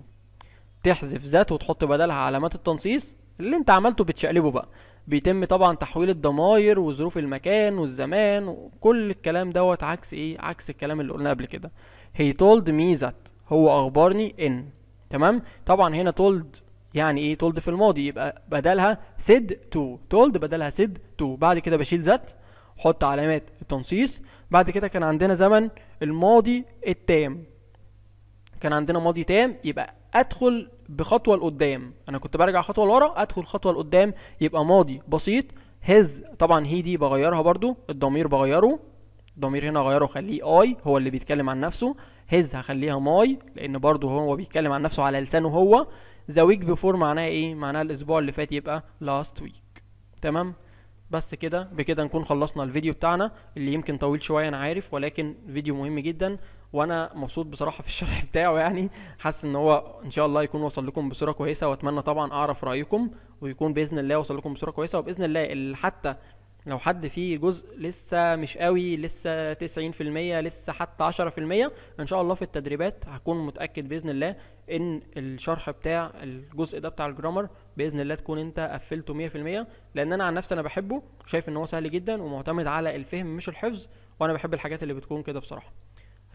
تحذف ذات وتحط بدلها علامات التنصيص اللي انت عملته بتشقلبه بقى بيتم طبعا تحويل الضماير وظروف المكان والزمان وكل الكلام دوت عكس ايه عكس الكلام اللي قلناه قبل كده هي تولد مي ذات هو اخبرني ان تمام طبعا هنا تولد يعني ايه تولد في الماضي يبقى بدلها سيد تو تولد بدلها سيد تو بعد كده بشيل ذات حط علامات التنصيص بعد كده كان عندنا زمن الماضي التام كان عندنا ماضي تام يبقى ادخل بخطوه لقدام انا كنت برجع خطوه لورا ادخل خطوه لقدام يبقى ماضي بسيط هز طبعا هي دي بغيرها برضو الضمير بغيره الضمير هنا غيره خليه اي هو اللي بيتكلم عن نفسه هز هخليها ماي لان برضو هو بيتكلم عن نفسه على لسانه هو ذا ويك بيفور معناها ايه معناها الاسبوع اللي فات يبقى لاست ويك تمام بس كده بكده نكون خلصنا الفيديو بتاعنا اللي يمكن طويل شويه انا عارف ولكن فيديو مهم جدا وانا مبسوط بصراحه في الشرح بتاعه يعني حاسس ان هو ان شاء الله يكون وصل لكم بصوره كويسه واتمنى طبعا اعرف رايكم ويكون باذن الله وصل لكم بصوره كويسه وباذن الله حتى لو حد فيه جزء لسه مش قوي لسه 90% لسه حتى 10% ان شاء الله في التدريبات هكون متاكد باذن الله ان الشرح بتاع الجزء ده بتاع الجرامر باذن الله تكون انت قفلته 100% لان انا عن نفسي انا بحبه وشايف ان هو سهل جدا ومعتمد على الفهم مش الحفظ وانا بحب الحاجات اللي بتكون كده بصراحه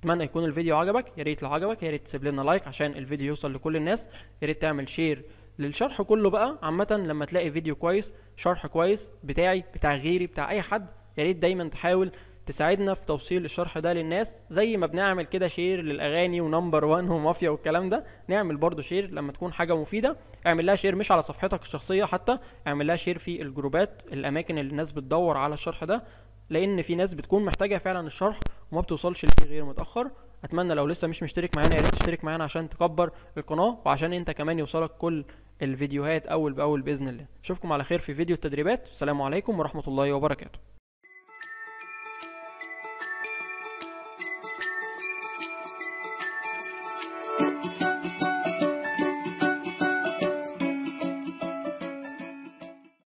اتمنى يكون الفيديو عجبك يا ريت لو عجبك يا ريت تسيب لنا لايك عشان الفيديو يوصل لكل الناس يا ريت تعمل شير للشرح كله بقى عامه لما تلاقي فيديو كويس شرح كويس بتاعي بتاع غيري بتاع اي حد يا ريت دايما تحاول تساعدنا في توصيل الشرح ده للناس زي ما بنعمل كده شير للاغاني ونمبر وان ومافيا والكلام ده نعمل برضو شير لما تكون حاجه مفيده اعمل لها شير مش على صفحتك الشخصيه حتى اعمل لها شير في الجروبات الاماكن اللي الناس بتدور على الشرح ده لان في ناس بتكون محتاجه فعلا الشرح وما بتوصلش ليه غير متاخر اتمنى لو لسه مش مشترك معانا يا ريت تشترك معانا عشان تكبر القناه وعشان انت كمان يوصلك كل الفيديوهات اول باول باذن الله اشوفكم على خير في فيديو التدريبات السلام عليكم ورحمه الله وبركاته